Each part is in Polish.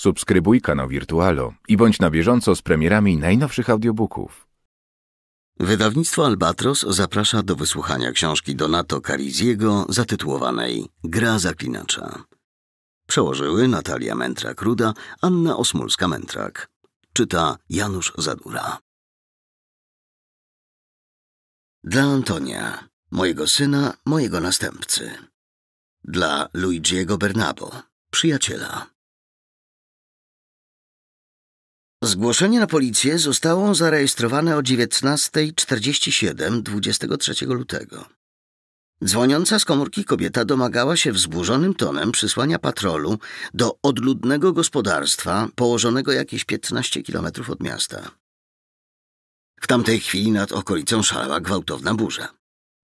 Subskrybuj kanał Wirtualo i bądź na bieżąco z premierami najnowszych audiobooków. Wydawnictwo Albatros zaprasza do wysłuchania książki Donato Cariziego zatytułowanej Gra zaklinacza. Przełożyły Natalia Mentra Kruda, Anna osmulska mentrak Czyta Janusz Zadura. Dla Antonia, mojego syna, mojego następcy. Dla Luigiego Bernabo, przyjaciela. Zgłoszenie na policję zostało zarejestrowane o 19.47 23 lutego. Dzwoniąca z komórki kobieta domagała się wzburzonym tonem przysłania patrolu do odludnego gospodarstwa położonego jakieś 15 km od miasta. W tamtej chwili nad okolicą szalała gwałtowna burza.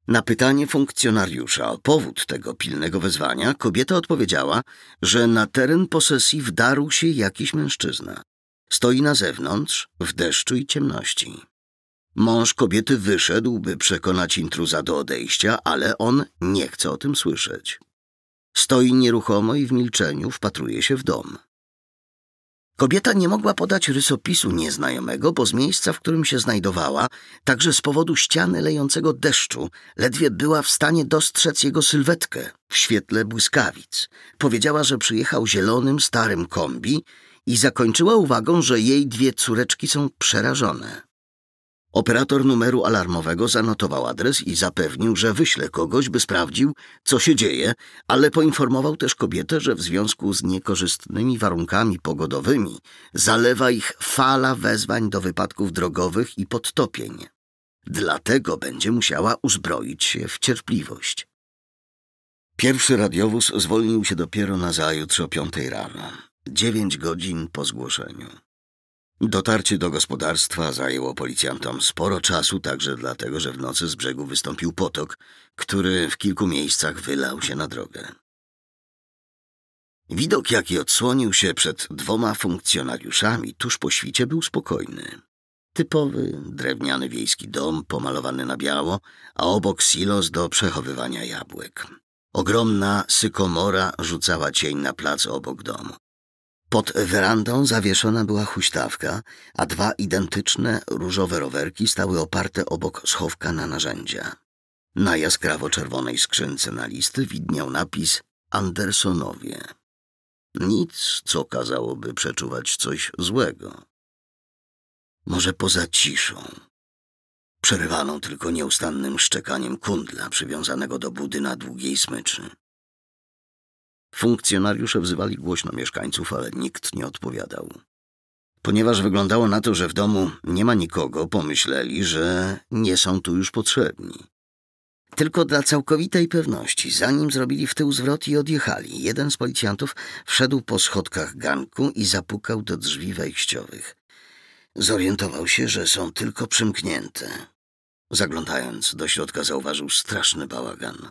Na pytanie funkcjonariusza o powód tego pilnego wezwania kobieta odpowiedziała, że na teren posesji wdarł się jakiś mężczyzna. Stoi na zewnątrz, w deszczu i ciemności. Mąż kobiety wyszedł, by przekonać intruza do odejścia, ale on nie chce o tym słyszeć. Stoi nieruchomo i w milczeniu wpatruje się w dom. Kobieta nie mogła podać rysopisu nieznajomego, bo z miejsca, w którym się znajdowała, także z powodu ściany lejącego deszczu, ledwie była w stanie dostrzec jego sylwetkę w świetle błyskawic. Powiedziała, że przyjechał zielonym, starym kombi i zakończyła uwagą, że jej dwie córeczki są przerażone. Operator numeru alarmowego zanotował adres i zapewnił, że wyśle kogoś, by sprawdził, co się dzieje, ale poinformował też kobietę, że w związku z niekorzystnymi warunkami pogodowymi zalewa ich fala wezwań do wypadków drogowych i podtopień. Dlatego będzie musiała uzbroić się w cierpliwość. Pierwszy radiowóz zwolnił się dopiero nazajutrz o piątej rano dziewięć godzin po zgłoszeniu. Dotarcie do gospodarstwa zajęło policjantom sporo czasu, także dlatego, że w nocy z brzegu wystąpił potok, który w kilku miejscach wylał się na drogę. Widok, jaki odsłonił się przed dwoma funkcjonariuszami tuż po świcie, był spokojny. Typowy, drewniany wiejski dom pomalowany na biało, a obok silos do przechowywania jabłek. Ogromna sykomora rzucała cień na plac obok domu. Pod werandą zawieszona była huśtawka, a dwa identyczne różowe rowerki stały oparte obok schowka na narzędzia. Na jaskrawo-czerwonej skrzynce na listy widniał napis Andersonowie. Nic, co kazałoby przeczuwać coś złego. Może poza ciszą, przerywaną tylko nieustannym szczekaniem kundla przywiązanego do budy na długiej smyczy. Funkcjonariusze wzywali głośno mieszkańców, ale nikt nie odpowiadał. Ponieważ wyglądało na to, że w domu nie ma nikogo, pomyśleli, że nie są tu już potrzebni. Tylko dla całkowitej pewności, zanim zrobili w tył zwrot i odjechali, jeden z policjantów wszedł po schodkach ganku i zapukał do drzwi wejściowych. Zorientował się, że są tylko przymknięte. Zaglądając do środka, zauważył straszny bałagan.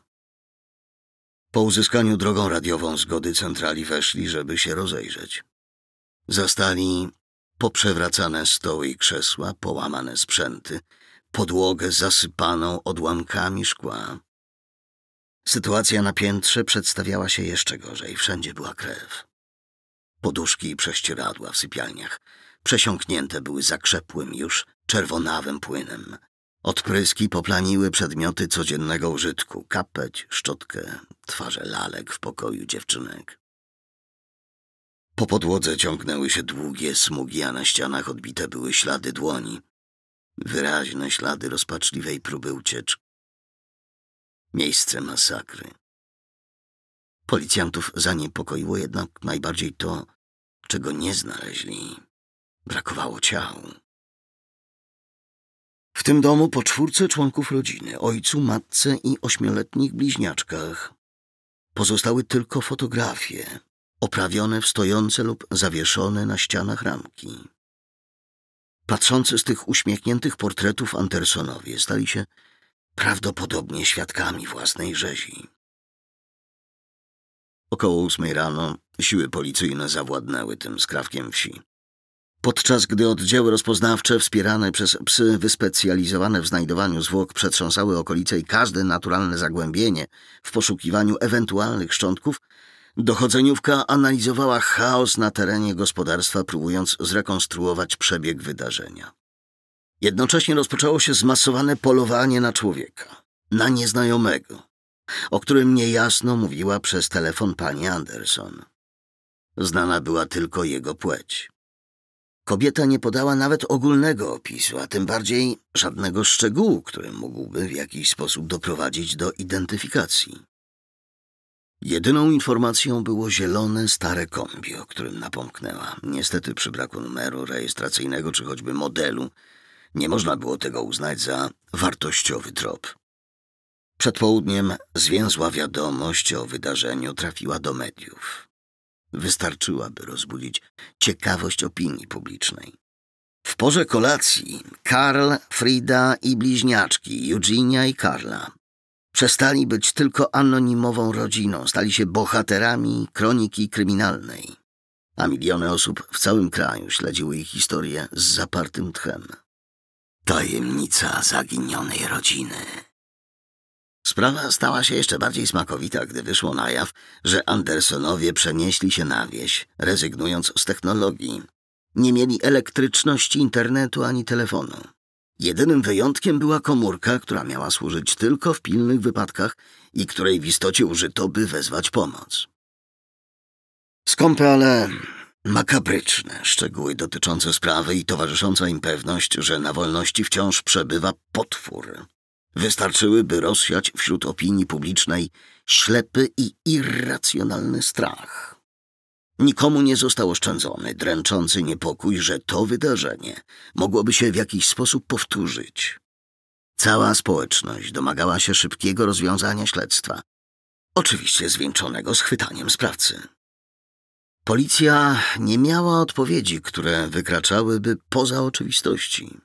Po uzyskaniu drogą radiową zgody centrali weszli, żeby się rozejrzeć. Zastali poprzewracane stoły i krzesła, połamane sprzęty, podłogę zasypaną odłamkami szkła. Sytuacja na piętrze przedstawiała się jeszcze gorzej. Wszędzie była krew. Poduszki i prześcieradła w sypialniach przesiąknięte były zakrzepłym już czerwonawym płynem. Odpryski poplaniły przedmioty codziennego użytku, kapeć, szczotkę, twarze lalek w pokoju dziewczynek. Po podłodze ciągnęły się długie smugi, a na ścianach odbite były ślady dłoni, wyraźne ślady rozpaczliwej próby ucieczki. Miejsce masakry. Policjantów zaniepokoiło jednak najbardziej to, czego nie znaleźli. Brakowało ciał. W tym domu po czwórce członków rodziny, ojcu, matce i ośmioletnich bliźniaczkach. Pozostały tylko fotografie, oprawione w stojące lub zawieszone na ścianach ramki. Patrzący z tych uśmiechniętych portretów Andersonowie stali się prawdopodobnie świadkami własnej rzezi. Około ósmej rano siły policyjne zawładnęły tym skrawkiem wsi. Podczas gdy oddziały rozpoznawcze, wspierane przez psy wyspecjalizowane w znajdowaniu zwłok, przetrząsały okolice i każde naturalne zagłębienie w poszukiwaniu ewentualnych szczątków, dochodzeniówka analizowała chaos na terenie gospodarstwa, próbując zrekonstruować przebieg wydarzenia. Jednocześnie rozpoczęło się zmasowane polowanie na człowieka, na nieznajomego, o którym niejasno mówiła przez telefon pani Anderson. Znana była tylko jego płeć. Kobieta nie podała nawet ogólnego opisu, a tym bardziej żadnego szczegółu, który mógłby w jakiś sposób doprowadzić do identyfikacji. Jedyną informacją było zielone stare kombi, o którym napomknęła. Niestety przy braku numeru rejestracyjnego czy choćby modelu nie można było tego uznać za wartościowy trop. Przed południem zwięzła wiadomość o wydarzeniu trafiła do mediów wystarczyłaby rozbudzić ciekawość opinii publicznej. W porze kolacji Karl, Frida i bliźniaczki, Eugenia i Karla, przestali być tylko anonimową rodziną, stali się bohaterami kroniki kryminalnej, a miliony osób w całym kraju śledziły ich historię z zapartym tchem. Tajemnica zaginionej rodziny. Sprawa stała się jeszcze bardziej smakowita, gdy wyszło na jaw, że Andersonowie przenieśli się na wieś, rezygnując z technologii. Nie mieli elektryczności, internetu ani telefonu. Jedynym wyjątkiem była komórka, która miała służyć tylko w pilnych wypadkach i której w istocie użyto, by wezwać pomoc. Skąpe, ale makabryczne szczegóły dotyczące sprawy i towarzysząca im pewność, że na wolności wciąż przebywa potwór, Wystarczyłyby rozsiać wśród opinii publicznej ślepy i irracjonalny strach. Nikomu nie został oszczędzony dręczący niepokój, że to wydarzenie mogłoby się w jakiś sposób powtórzyć. Cała społeczność domagała się szybkiego rozwiązania śledztwa, oczywiście zwieńczonego schwytaniem sprawcy. Policja nie miała odpowiedzi, które wykraczałyby poza oczywistości.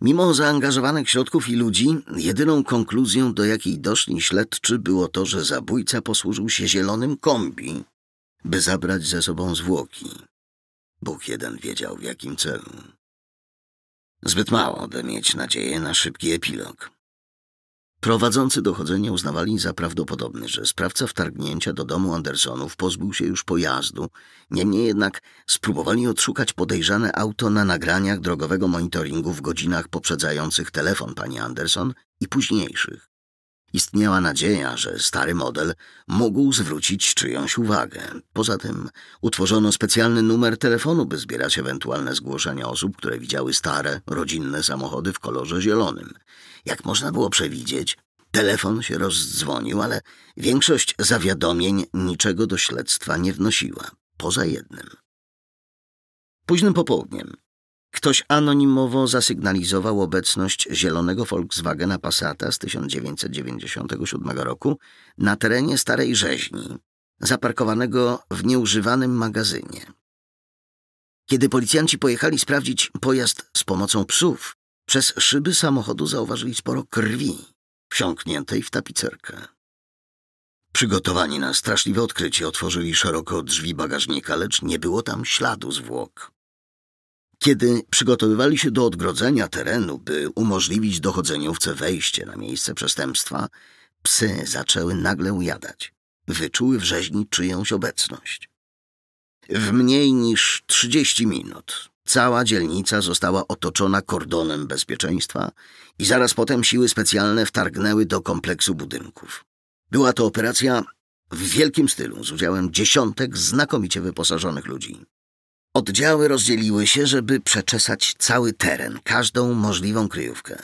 Mimo zaangażowanych środków i ludzi, jedyną konkluzją, do jakiej doszli śledczy, było to, że zabójca posłużył się zielonym kombi, by zabrać ze sobą zwłoki. Bóg jeden wiedział w jakim celu. Zbyt mało, by mieć nadzieję na szybki epilog. Prowadzący dochodzenie uznawali za prawdopodobne, że sprawca wtargnięcia do domu Andersonów pozbył się już pojazdu, niemniej jednak spróbowali odszukać podejrzane auto na nagraniach drogowego monitoringu w godzinach poprzedzających telefon pani Anderson i późniejszych. Istniała nadzieja, że stary model mógł zwrócić czyjąś uwagę. Poza tym utworzono specjalny numer telefonu, by zbierać ewentualne zgłoszenia osób, które widziały stare, rodzinne samochody w kolorze zielonym. Jak można było przewidzieć, telefon się rozdzwonił, ale większość zawiadomień niczego do śledztwa nie wnosiła, poza jednym. Późnym popołudniem ktoś anonimowo zasygnalizował obecność zielonego Volkswagena Passata z 1997 roku na terenie Starej Rzeźni, zaparkowanego w nieużywanym magazynie. Kiedy policjanci pojechali sprawdzić pojazd z pomocą psów, przez szyby samochodu zauważyli sporo krwi wsiąkniętej w tapicerkę. Przygotowani na straszliwe odkrycie otworzyli szeroko drzwi bagażnika, lecz nie było tam śladu zwłok. Kiedy przygotowywali się do odgrodzenia terenu, by umożliwić dochodzeniowce wejście na miejsce przestępstwa, psy zaczęły nagle ujadać. Wyczuły w rzeźni czyjąś obecność. W mniej niż 30 minut Cała dzielnica została otoczona kordonem bezpieczeństwa i zaraz potem siły specjalne wtargnęły do kompleksu budynków. Była to operacja w wielkim stylu, z udziałem dziesiątek znakomicie wyposażonych ludzi. Oddziały rozdzieliły się, żeby przeczesać cały teren, każdą możliwą kryjówkę.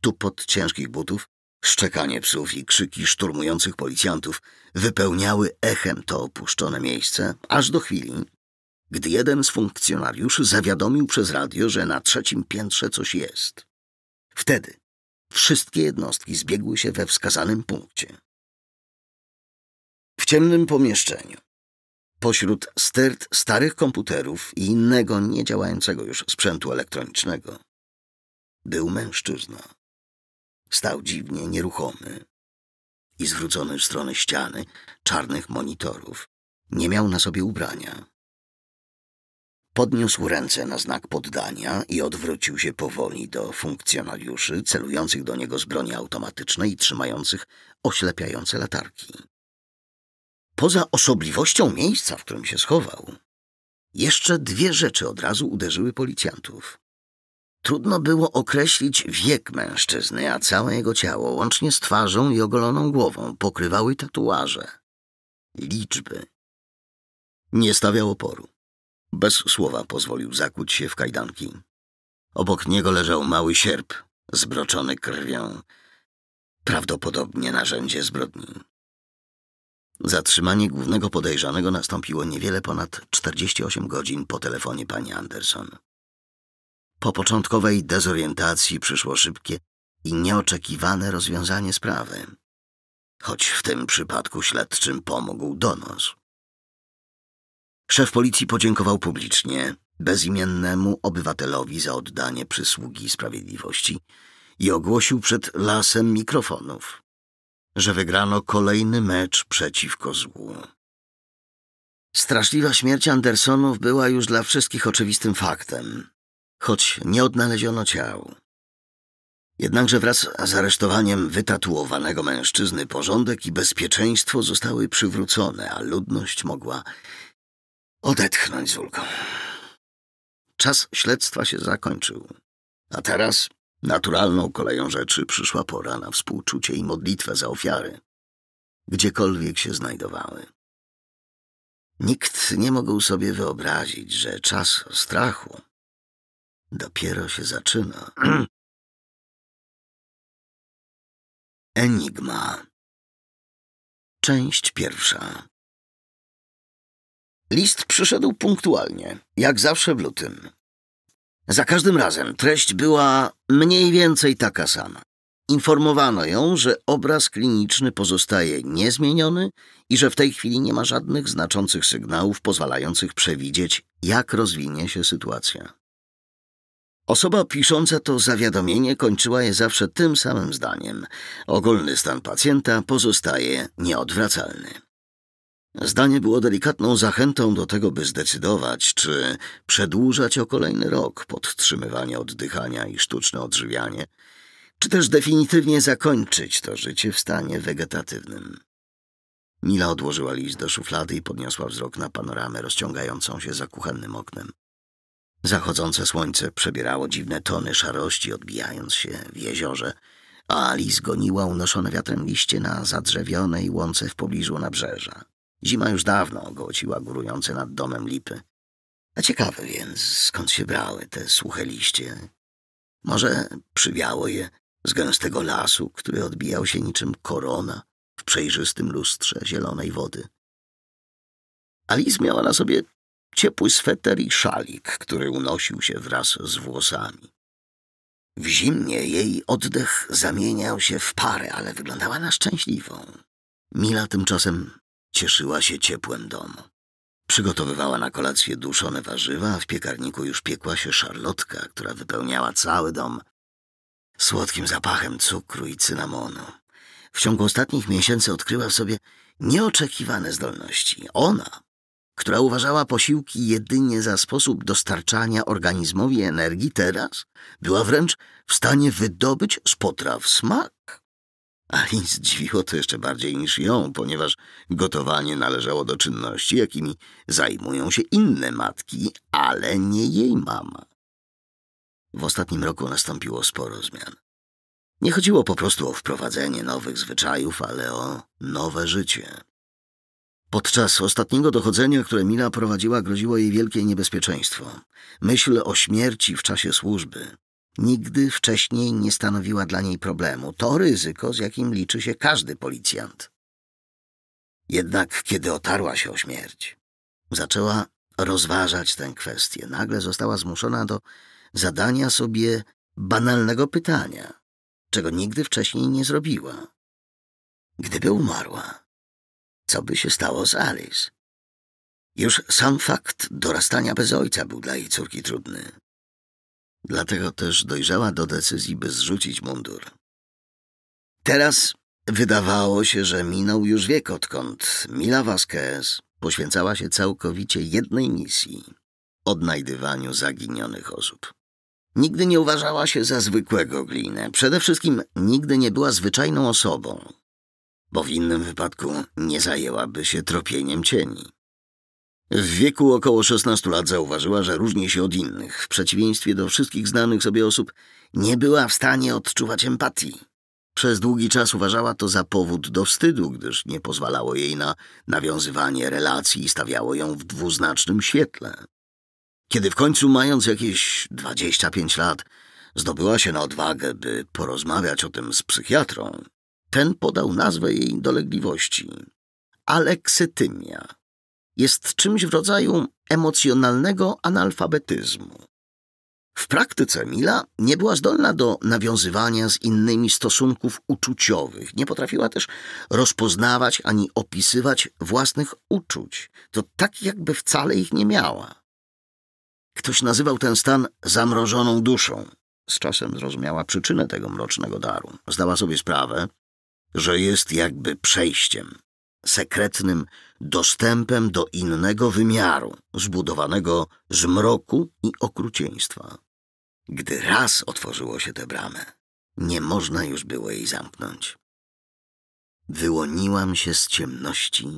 Tu pod ciężkich butów szczekanie psów i krzyki szturmujących policjantów wypełniały echem to opuszczone miejsce, aż do chwili, gdy jeden z funkcjonariuszy zawiadomił przez radio, że na trzecim piętrze coś jest. Wtedy wszystkie jednostki zbiegły się we wskazanym punkcie. W ciemnym pomieszczeniu, pośród stert starych komputerów i innego niedziałającego już sprzętu elektronicznego, był mężczyzna. Stał dziwnie nieruchomy i zwrócony w stronę ściany czarnych monitorów. Nie miał na sobie ubrania. Podniósł ręce na znak poddania i odwrócił się powoli do funkcjonariuszy celujących do niego z broni automatycznej i trzymających oślepiające latarki. Poza osobliwością miejsca, w którym się schował, jeszcze dwie rzeczy od razu uderzyły policjantów. Trudno było określić wiek mężczyzny, a całe jego ciało, łącznie z twarzą i ogoloną głową, pokrywały tatuaże, liczby. Nie stawiał oporu. Bez słowa pozwolił zakuć się w kajdanki. Obok niego leżał mały sierp, zbroczony krwią. Prawdopodobnie narzędzie zbrodni. Zatrzymanie głównego podejrzanego nastąpiło niewiele ponad 48 godzin po telefonie pani Anderson. Po początkowej dezorientacji przyszło szybkie i nieoczekiwane rozwiązanie sprawy. Choć w tym przypadku śledczym pomógł donos. Szef policji podziękował publicznie bezimiennemu obywatelowi za oddanie przysługi sprawiedliwości i ogłosił przed lasem mikrofonów, że wygrano kolejny mecz przeciwko złu. Straszliwa śmierć Andersonów była już dla wszystkich oczywistym faktem, choć nie odnaleziono ciał. Jednakże wraz z aresztowaniem wytatuowanego mężczyzny porządek i bezpieczeństwo zostały przywrócone, a ludność mogła odetchnąć z ulgą. Czas śledztwa się zakończył, a teraz naturalną koleją rzeczy przyszła pora na współczucie i modlitwę za ofiary, gdziekolwiek się znajdowały. Nikt nie mógł sobie wyobrazić, że czas strachu dopiero się zaczyna. Enigma. Część pierwsza. List przyszedł punktualnie, jak zawsze w lutym. Za każdym razem treść była mniej więcej taka sama. Informowano ją, że obraz kliniczny pozostaje niezmieniony i że w tej chwili nie ma żadnych znaczących sygnałów pozwalających przewidzieć, jak rozwinie się sytuacja. Osoba pisząca to zawiadomienie kończyła je zawsze tym samym zdaniem: Ogólny stan pacjenta pozostaje nieodwracalny. Zdanie było delikatną zachętą do tego, by zdecydować, czy przedłużać o kolejny rok podtrzymywanie oddychania i sztuczne odżywianie, czy też definitywnie zakończyć to życie w stanie wegetatywnym. Mila odłożyła list do szuflady i podniosła wzrok na panoramę rozciągającą się za kuchennym oknem. Zachodzące słońce przebierało dziwne tony szarości, odbijając się w jeziorze, a Alice goniła unoszone wiatrem liście na zadrzewionej łące w pobliżu nabrzeża. Zima już dawno ogołociła górujące nad domem lipy. A ciekawe więc, skąd się brały te suche liście. Może przywiało je z gęstego lasu, który odbijał się niczym korona w przejrzystym lustrze zielonej wody. Alice miała na sobie ciepły sweter i szalik, który unosił się wraz z włosami. W zimnie jej oddech zamieniał się w parę, ale wyglądała na szczęśliwą. Mila tymczasem Cieszyła się ciepłem domu. Przygotowywała na kolację duszone warzywa, a w piekarniku już piekła się szarlotka, która wypełniała cały dom słodkim zapachem cukru i cynamonu. W ciągu ostatnich miesięcy odkryła w sobie nieoczekiwane zdolności. Ona, która uważała posiłki jedynie za sposób dostarczania organizmowi energii, teraz była wręcz w stanie wydobyć z potraw smak. Alin zdziwiło to jeszcze bardziej niż ją, ponieważ gotowanie należało do czynności, jakimi zajmują się inne matki, ale nie jej mama. W ostatnim roku nastąpiło sporo zmian. Nie chodziło po prostu o wprowadzenie nowych zwyczajów, ale o nowe życie. Podczas ostatniego dochodzenia, które Mila prowadziła, groziło jej wielkie niebezpieczeństwo. Myśl o śmierci w czasie służby nigdy wcześniej nie stanowiła dla niej problemu. To ryzyko, z jakim liczy się każdy policjant. Jednak kiedy otarła się o śmierć, zaczęła rozważać tę kwestię. Nagle została zmuszona do zadania sobie banalnego pytania, czego nigdy wcześniej nie zrobiła. Gdyby umarła, co by się stało z Alice? Już sam fakt dorastania bez ojca był dla jej córki trudny. Dlatego też dojrzała do decyzji, by zrzucić mundur. Teraz wydawało się, że minął już wiek odkąd Mila Vasquez poświęcała się całkowicie jednej misji odnajdywaniu zaginionych osób. Nigdy nie uważała się za zwykłego glinę. Przede wszystkim nigdy nie była zwyczajną osobą, bo w innym wypadku nie zajęłaby się tropieniem cieni. W wieku około 16 lat zauważyła, że różni się od innych. W przeciwieństwie do wszystkich znanych sobie osób, nie była w stanie odczuwać empatii. Przez długi czas uważała to za powód do wstydu, gdyż nie pozwalało jej na nawiązywanie relacji i stawiało ją w dwuznacznym świetle. Kiedy w końcu, mając jakieś 25 lat, zdobyła się na odwagę, by porozmawiać o tym z psychiatrą, ten podał nazwę jej dolegliwości – aleksytymia jest czymś w rodzaju emocjonalnego analfabetyzmu. W praktyce Mila nie była zdolna do nawiązywania z innymi stosunków uczuciowych. Nie potrafiła też rozpoznawać ani opisywać własnych uczuć. To tak, jakby wcale ich nie miała. Ktoś nazywał ten stan zamrożoną duszą. Z czasem zrozumiała przyczynę tego mrocznego daru. Zdała sobie sprawę, że jest jakby przejściem, sekretnym dostępem do innego wymiaru, zbudowanego z mroku i okrucieństwa. Gdy raz otworzyło się tę bramę, nie można już było jej zamknąć. Wyłoniłam się z ciemności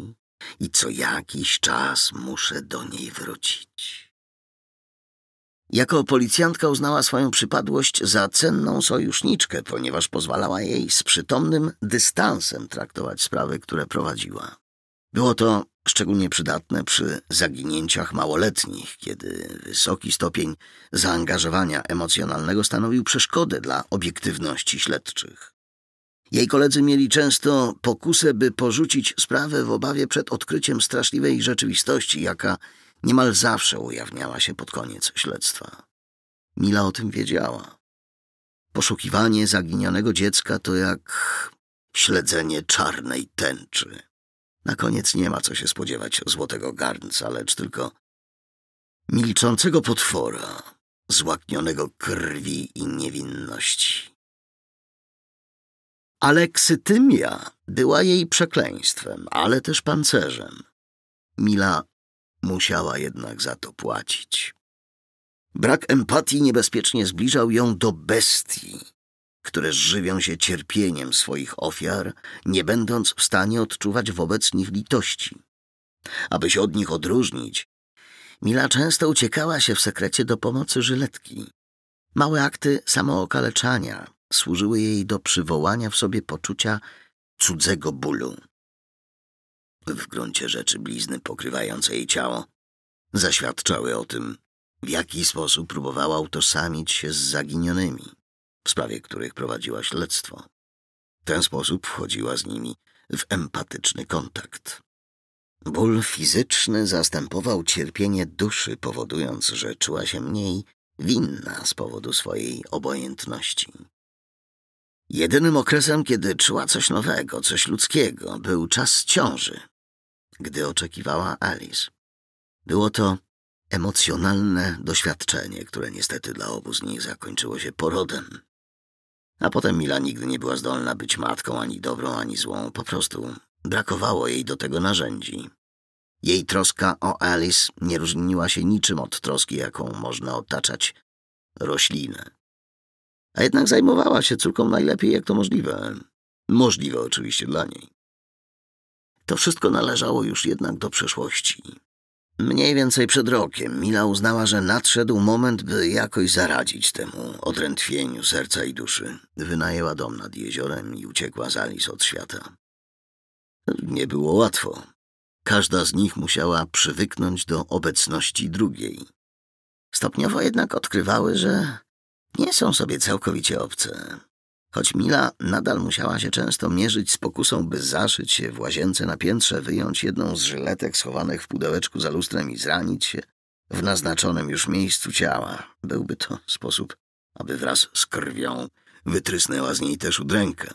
i co jakiś czas muszę do niej wrócić. Jako policjantka uznała swoją przypadłość za cenną sojuszniczkę, ponieważ pozwalała jej z przytomnym dystansem traktować sprawy, które prowadziła. Było to szczególnie przydatne przy zaginięciach małoletnich, kiedy wysoki stopień zaangażowania emocjonalnego stanowił przeszkodę dla obiektywności śledczych. Jej koledzy mieli często pokusę, by porzucić sprawę w obawie przed odkryciem straszliwej rzeczywistości, jaka niemal zawsze ujawniała się pod koniec śledztwa. Mila o tym wiedziała. Poszukiwanie zaginionego dziecka to jak śledzenie czarnej tęczy. Na koniec nie ma co się spodziewać złotego garnca, lecz tylko milczącego potwora, złaknionego krwi i niewinności. Aleksytymia była jej przekleństwem, ale też pancerzem. Mila musiała jednak za to płacić. Brak empatii niebezpiecznie zbliżał ją do bestii, które żywią się cierpieniem swoich ofiar, nie będąc w stanie odczuwać wobec nich litości. Aby się od nich odróżnić, Mila często uciekała się w sekrecie do pomocy żyletki. Małe akty samookaleczania służyły jej do przywołania w sobie poczucia cudzego bólu. W gruncie rzeczy blizny pokrywające jej ciało zaświadczały o tym, w jaki sposób próbowała utożsamić się z zaginionymi w sprawie których prowadziła śledztwo. W ten sposób wchodziła z nimi w empatyczny kontakt. Ból fizyczny zastępował cierpienie duszy, powodując, że czuła się mniej winna z powodu swojej obojętności. Jedynym okresem, kiedy czuła coś nowego, coś ludzkiego, był czas ciąży, gdy oczekiwała Alice. Było to emocjonalne doświadczenie, które niestety dla obu z nich zakończyło się porodem. A potem Mila nigdy nie była zdolna być matką ani dobrą, ani złą. Po prostu brakowało jej do tego narzędzi. Jej troska o Alice nie różniła się niczym od troski, jaką można otaczać roślinę. A jednak zajmowała się córką najlepiej, jak to możliwe. Możliwe oczywiście dla niej. To wszystko należało już jednak do przeszłości. Mniej więcej przed rokiem Mila uznała, że nadszedł moment, by jakoś zaradzić temu odrętwieniu serca i duszy. Wynajęła dom nad jeziorem i uciekła z Alice od świata. Nie było łatwo. Każda z nich musiała przywyknąć do obecności drugiej. Stopniowo jednak odkrywały, że nie są sobie całkowicie obce. Choć Mila nadal musiała się często mierzyć z pokusą, by zaszyć się w łazience na piętrze, wyjąć jedną z żyletek schowanych w pudełeczku za lustrem i zranić się w naznaczonym już miejscu ciała, byłby to sposób, aby wraz z krwią wytrysnęła z niej też udrękę,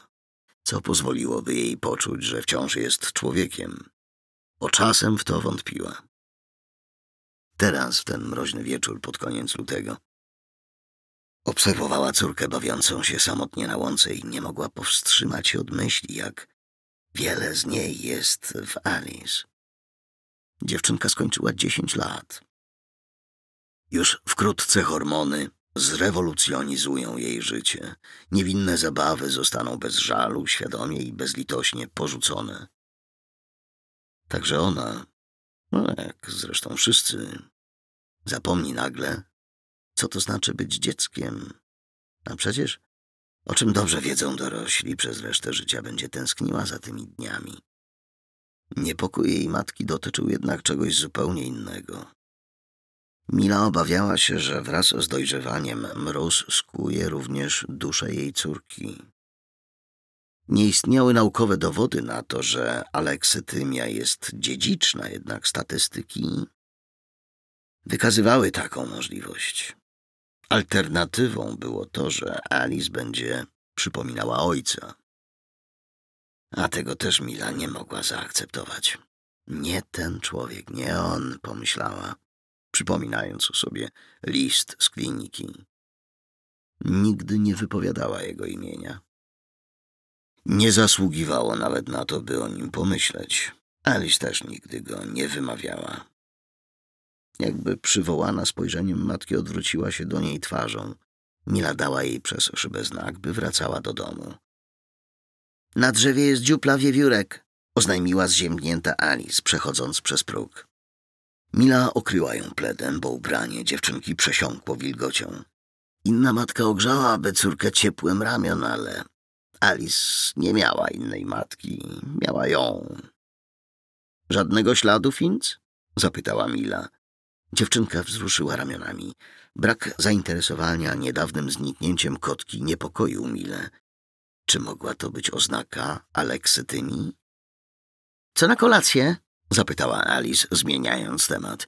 co pozwoliłoby jej poczuć, że wciąż jest człowiekiem. O czasem w to wątpiła. Teraz, w ten mroźny wieczór pod koniec lutego, Obserwowała córkę bawiącą się samotnie na łące i nie mogła powstrzymać się od myśli, jak wiele z niej jest w Alice. Dziewczynka skończyła 10 lat. Już wkrótce hormony zrewolucjonizują jej życie. Niewinne zabawy zostaną bez żalu, świadomie i bezlitośnie porzucone. Także ona, no jak zresztą wszyscy, zapomni nagle, co to znaczy być dzieckiem. A przecież, o czym dobrze wiedzą dorośli, przez resztę życia będzie tęskniła za tymi dniami. Niepokój jej matki dotyczył jednak czegoś zupełnie innego. Mila obawiała się, że wraz z dojrzewaniem mróz skuje również duszę jej córki. Nie istniały naukowe dowody na to, że aleksytymia jest dziedziczna, jednak statystyki wykazywały taką możliwość. Alternatywą było to, że Alice będzie przypominała ojca. A tego też Mila nie mogła zaakceptować. Nie ten człowiek, nie on, pomyślała, przypominając o sobie list z kliniki. Nigdy nie wypowiadała jego imienia. Nie zasługiwało nawet na to, by o nim pomyśleć. Alice też nigdy go nie wymawiała. Jakby przywołana spojrzeniem matki odwróciła się do niej twarzą. Mila dała jej przez szybę znak, by wracała do domu. Na drzewie jest dziupla wiewiórek, oznajmiła zziębnięta Alice, przechodząc przez próg. Mila okryła ją pledem, bo ubranie dziewczynki przesiąkło wilgocią. Inna matka ogrzałaby córkę ciepłym ramion, ale Alice nie miała innej matki, miała ją. Żadnego śladu, Finc? zapytała Mila. Dziewczynka wzruszyła ramionami. Brak zainteresowania niedawnym zniknięciem kotki niepokoił Milę. Czy mogła to być oznaka Aleksytyni? Co na kolację? zapytała Alice, zmieniając temat.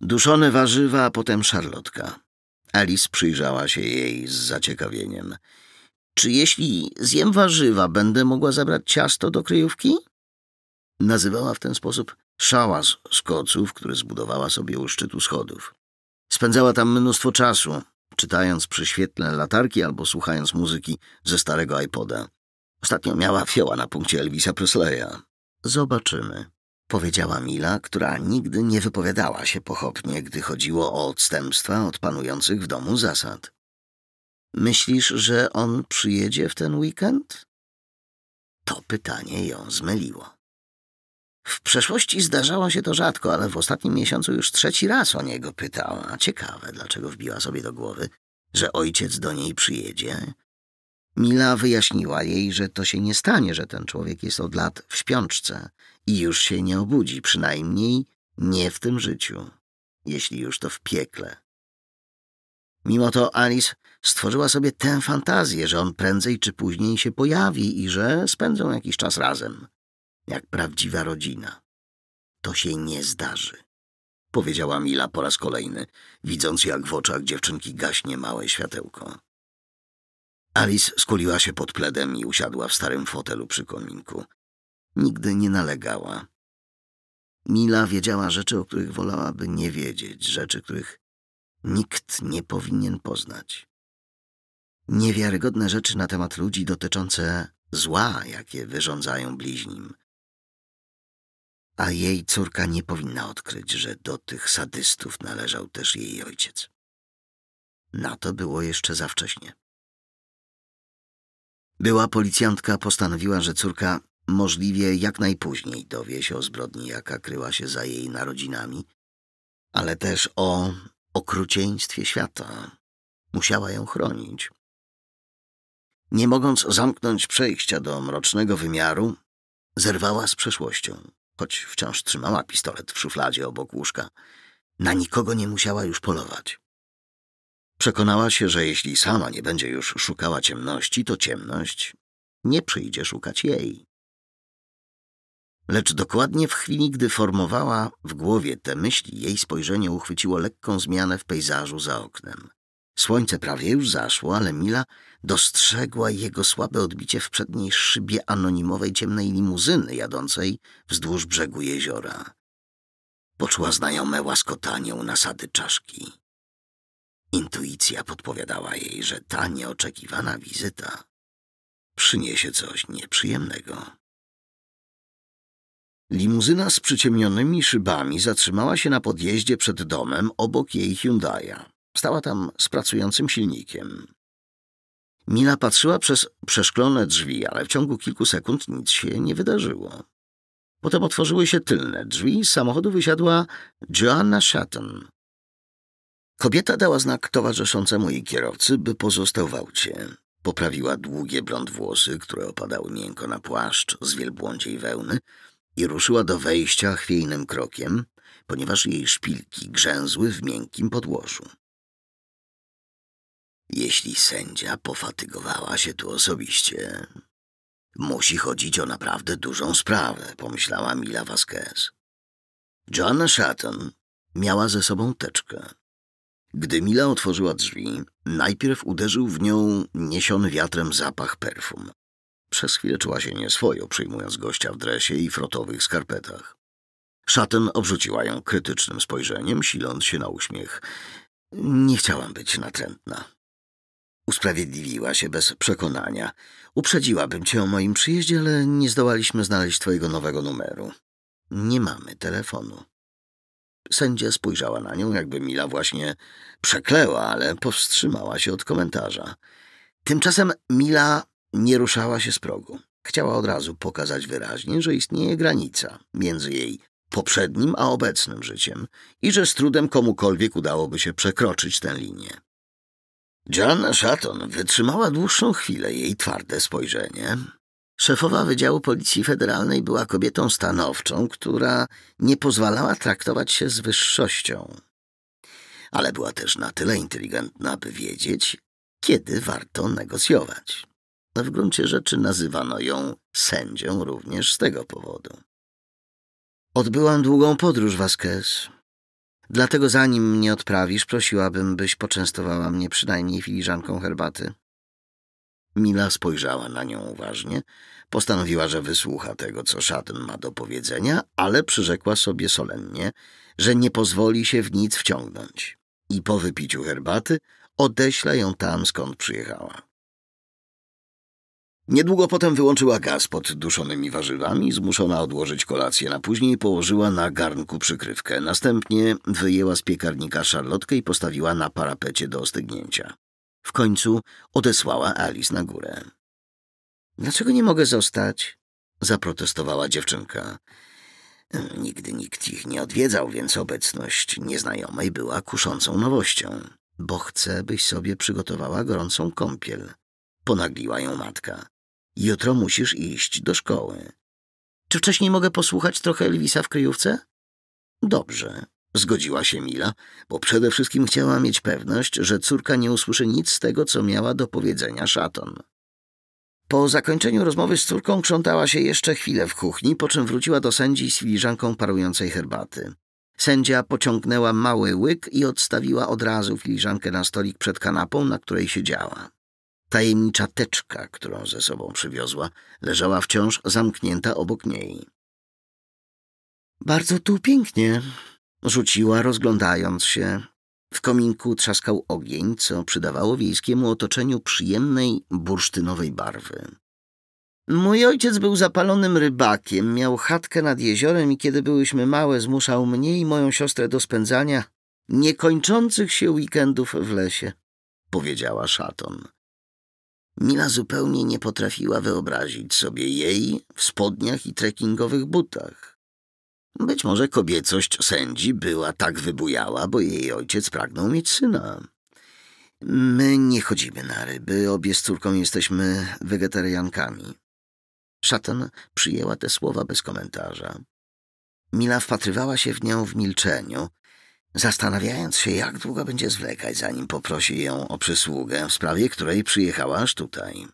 Duszone warzywa, a potem szarlotka. Alice przyjrzała się jej z zaciekawieniem. Czy jeśli zjem warzywa, będę mogła zabrać ciasto do kryjówki? Nazywała w ten sposób Szałas z koców, który zbudowała sobie u szczytu schodów. Spędzała tam mnóstwo czasu, czytając przy świetle latarki albo słuchając muzyki ze starego iPoda. Ostatnio miała fioła na punkcie Elvisa Presleya. Zobaczymy, powiedziała Mila, która nigdy nie wypowiadała się pochopnie, gdy chodziło o odstępstwa od panujących w domu zasad. Myślisz, że on przyjedzie w ten weekend? To pytanie ją zmyliło. W przeszłości zdarzało się to rzadko, ale w ostatnim miesiącu już trzeci raz o niego pytała. Ciekawe, dlaczego wbiła sobie do głowy, że ojciec do niej przyjedzie. Mila wyjaśniła jej, że to się nie stanie, że ten człowiek jest od lat w śpiączce i już się nie obudzi, przynajmniej nie w tym życiu, jeśli już to w piekle. Mimo to Alice stworzyła sobie tę fantazję, że on prędzej czy później się pojawi i że spędzą jakiś czas razem jak prawdziwa rodzina. To się nie zdarzy, powiedziała Mila po raz kolejny, widząc jak w oczach dziewczynki gaśnie małe światełko. Alice skuliła się pod pledem i usiadła w starym fotelu przy kominku. Nigdy nie nalegała. Mila wiedziała rzeczy, o których wolałaby nie wiedzieć, rzeczy, których nikt nie powinien poznać. Niewiarygodne rzeczy na temat ludzi dotyczące zła, jakie wyrządzają bliźnim, a jej córka nie powinna odkryć, że do tych sadystów należał też jej ojciec. Na to było jeszcze za wcześnie. Była policjantka postanowiła, że córka możliwie jak najpóźniej dowie się o zbrodni, jaka kryła się za jej narodzinami, ale też o okrucieństwie świata. Musiała ją chronić. Nie mogąc zamknąć przejścia do mrocznego wymiaru, zerwała z przeszłością choć wciąż trzymała pistolet w szufladzie obok łóżka, na nikogo nie musiała już polować. Przekonała się, że jeśli sama nie będzie już szukała ciemności, to ciemność nie przyjdzie szukać jej. Lecz dokładnie w chwili, gdy formowała w głowie te myśli, jej spojrzenie uchwyciło lekką zmianę w pejzażu za oknem – Słońce prawie już zaszło, ale Mila dostrzegła jego słabe odbicie w przedniej szybie anonimowej ciemnej limuzyny jadącej wzdłuż brzegu jeziora. Poczuła znajome łaskotanie u nasady czaszki. Intuicja podpowiadała jej, że ta nieoczekiwana wizyta przyniesie coś nieprzyjemnego. Limuzyna z przyciemnionymi szybami zatrzymała się na podjeździe przed domem obok jej Hyundai'a. Stała tam z pracującym silnikiem. Mina patrzyła przez przeszklone drzwi, ale w ciągu kilku sekund nic się nie wydarzyło. Potem otworzyły się tylne drzwi i z samochodu wysiadła Joanna Shatton. Kobieta dała znak towarzyszącemu mojej kierowcy, by pozostał w aucie. Poprawiła długie blond włosy, które opadały miękko na płaszcz z wielbłądziej wełny i ruszyła do wejścia chwiejnym krokiem, ponieważ jej szpilki grzęzły w miękkim podłożu. Jeśli sędzia pofatygowała się tu osobiście, musi chodzić o naprawdę dużą sprawę, pomyślała Mila Vasquez. Joanna Shatton miała ze sobą teczkę. Gdy Mila otworzyła drzwi, najpierw uderzył w nią niesiony wiatrem zapach perfum. Przez chwilę czuła się nieswojo, przyjmując gościa w dresie i frotowych skarpetach. Szaten obrzuciła ją krytycznym spojrzeniem, siląc się na uśmiech. Nie chciałam być natrętna. Usprawiedliwiła się bez przekonania. Uprzedziłabym cię o moim przyjeździe, ale nie zdołaliśmy znaleźć twojego nowego numeru. Nie mamy telefonu. Sędzia spojrzała na nią, jakby Mila właśnie przekleła, ale powstrzymała się od komentarza. Tymczasem Mila nie ruszała się z progu. Chciała od razu pokazać wyraźnie, że istnieje granica między jej poprzednim a obecnym życiem i że z trudem komukolwiek udałoby się przekroczyć tę linię. Joanna Shatton wytrzymała dłuższą chwilę jej twarde spojrzenie. Szefowa Wydziału Policji Federalnej była kobietą stanowczą, która nie pozwalała traktować się z wyższością. Ale była też na tyle inteligentna, by wiedzieć, kiedy warto negocjować. W gruncie rzeczy nazywano ją sędzią również z tego powodu. Odbyłam długą podróż, Vasquez. Dlatego zanim mnie odprawisz, prosiłabym, byś poczęstowała mnie przynajmniej filiżanką herbaty. Mila spojrzała na nią uważnie. Postanowiła, że wysłucha tego, co szatyn ma do powiedzenia, ale przyrzekła sobie solennie, że nie pozwoli się w nic wciągnąć. I po wypiciu herbaty odeśla ją tam, skąd przyjechała. Niedługo potem wyłączyła gaz pod duszonymi warzywami, zmuszona odłożyć kolację na później, położyła na garnku przykrywkę. Następnie wyjęła z piekarnika szarlotkę i postawiła na parapecie do ostygnięcia. W końcu odesłała Alice na górę. Dlaczego nie mogę zostać? zaprotestowała dziewczynka. Nigdy nikt ich nie odwiedzał, więc obecność nieznajomej była kuszącą nowością. Bo chcę, byś sobie przygotowała gorącą kąpiel. Ponagliła ją matka. Jutro musisz iść do szkoły. Czy wcześniej mogę posłuchać trochę Elvisa w kryjówce? Dobrze, zgodziła się Mila, bo przede wszystkim chciała mieć pewność, że córka nie usłyszy nic z tego, co miała do powiedzenia szaton. Po zakończeniu rozmowy z córką krzątała się jeszcze chwilę w kuchni, po czym wróciła do sędzi z filiżanką parującej herbaty. Sędzia pociągnęła mały łyk i odstawiła od razu filiżankę na stolik przed kanapą, na której siedziała. Tajemnicza teczka, którą ze sobą przywiozła, leżała wciąż zamknięta obok niej. Bardzo tu pięknie, rzuciła, rozglądając się. W kominku trzaskał ogień, co przydawało wiejskiemu otoczeniu przyjemnej, bursztynowej barwy. Mój ojciec był zapalonym rybakiem, miał chatkę nad jeziorem i kiedy byłyśmy małe, zmuszał mnie i moją siostrę do spędzania niekończących się weekendów w lesie, powiedziała szaton. Mila zupełnie nie potrafiła wyobrazić sobie jej w spodniach i trekkingowych butach. Być może kobiecość sędzi była tak wybujała, bo jej ojciec pragnął mieć syna. My nie chodzimy na ryby, obie z córką jesteśmy wegetariankami. Szatan przyjęła te słowa bez komentarza. Mila wpatrywała się w nią w milczeniu, zastanawiając się, jak długo będzie zwlekać, zanim poprosi ją o przysługę, w sprawie której przyjechała aż tutaj.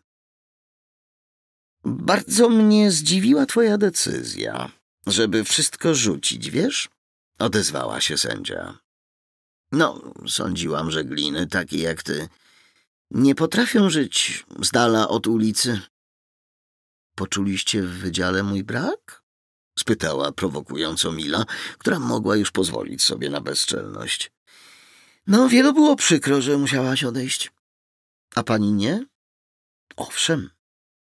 Bardzo mnie zdziwiła twoja decyzja, żeby wszystko rzucić, wiesz? Odezwała się sędzia. No, sądziłam, że gliny takie jak ty nie potrafią żyć z dala od ulicy. Poczuliście w wydziale mój brak? spytała prowokująco Mila, która mogła już pozwolić sobie na bezczelność. No, wielu było przykro, że musiałaś odejść. A pani nie? Owszem,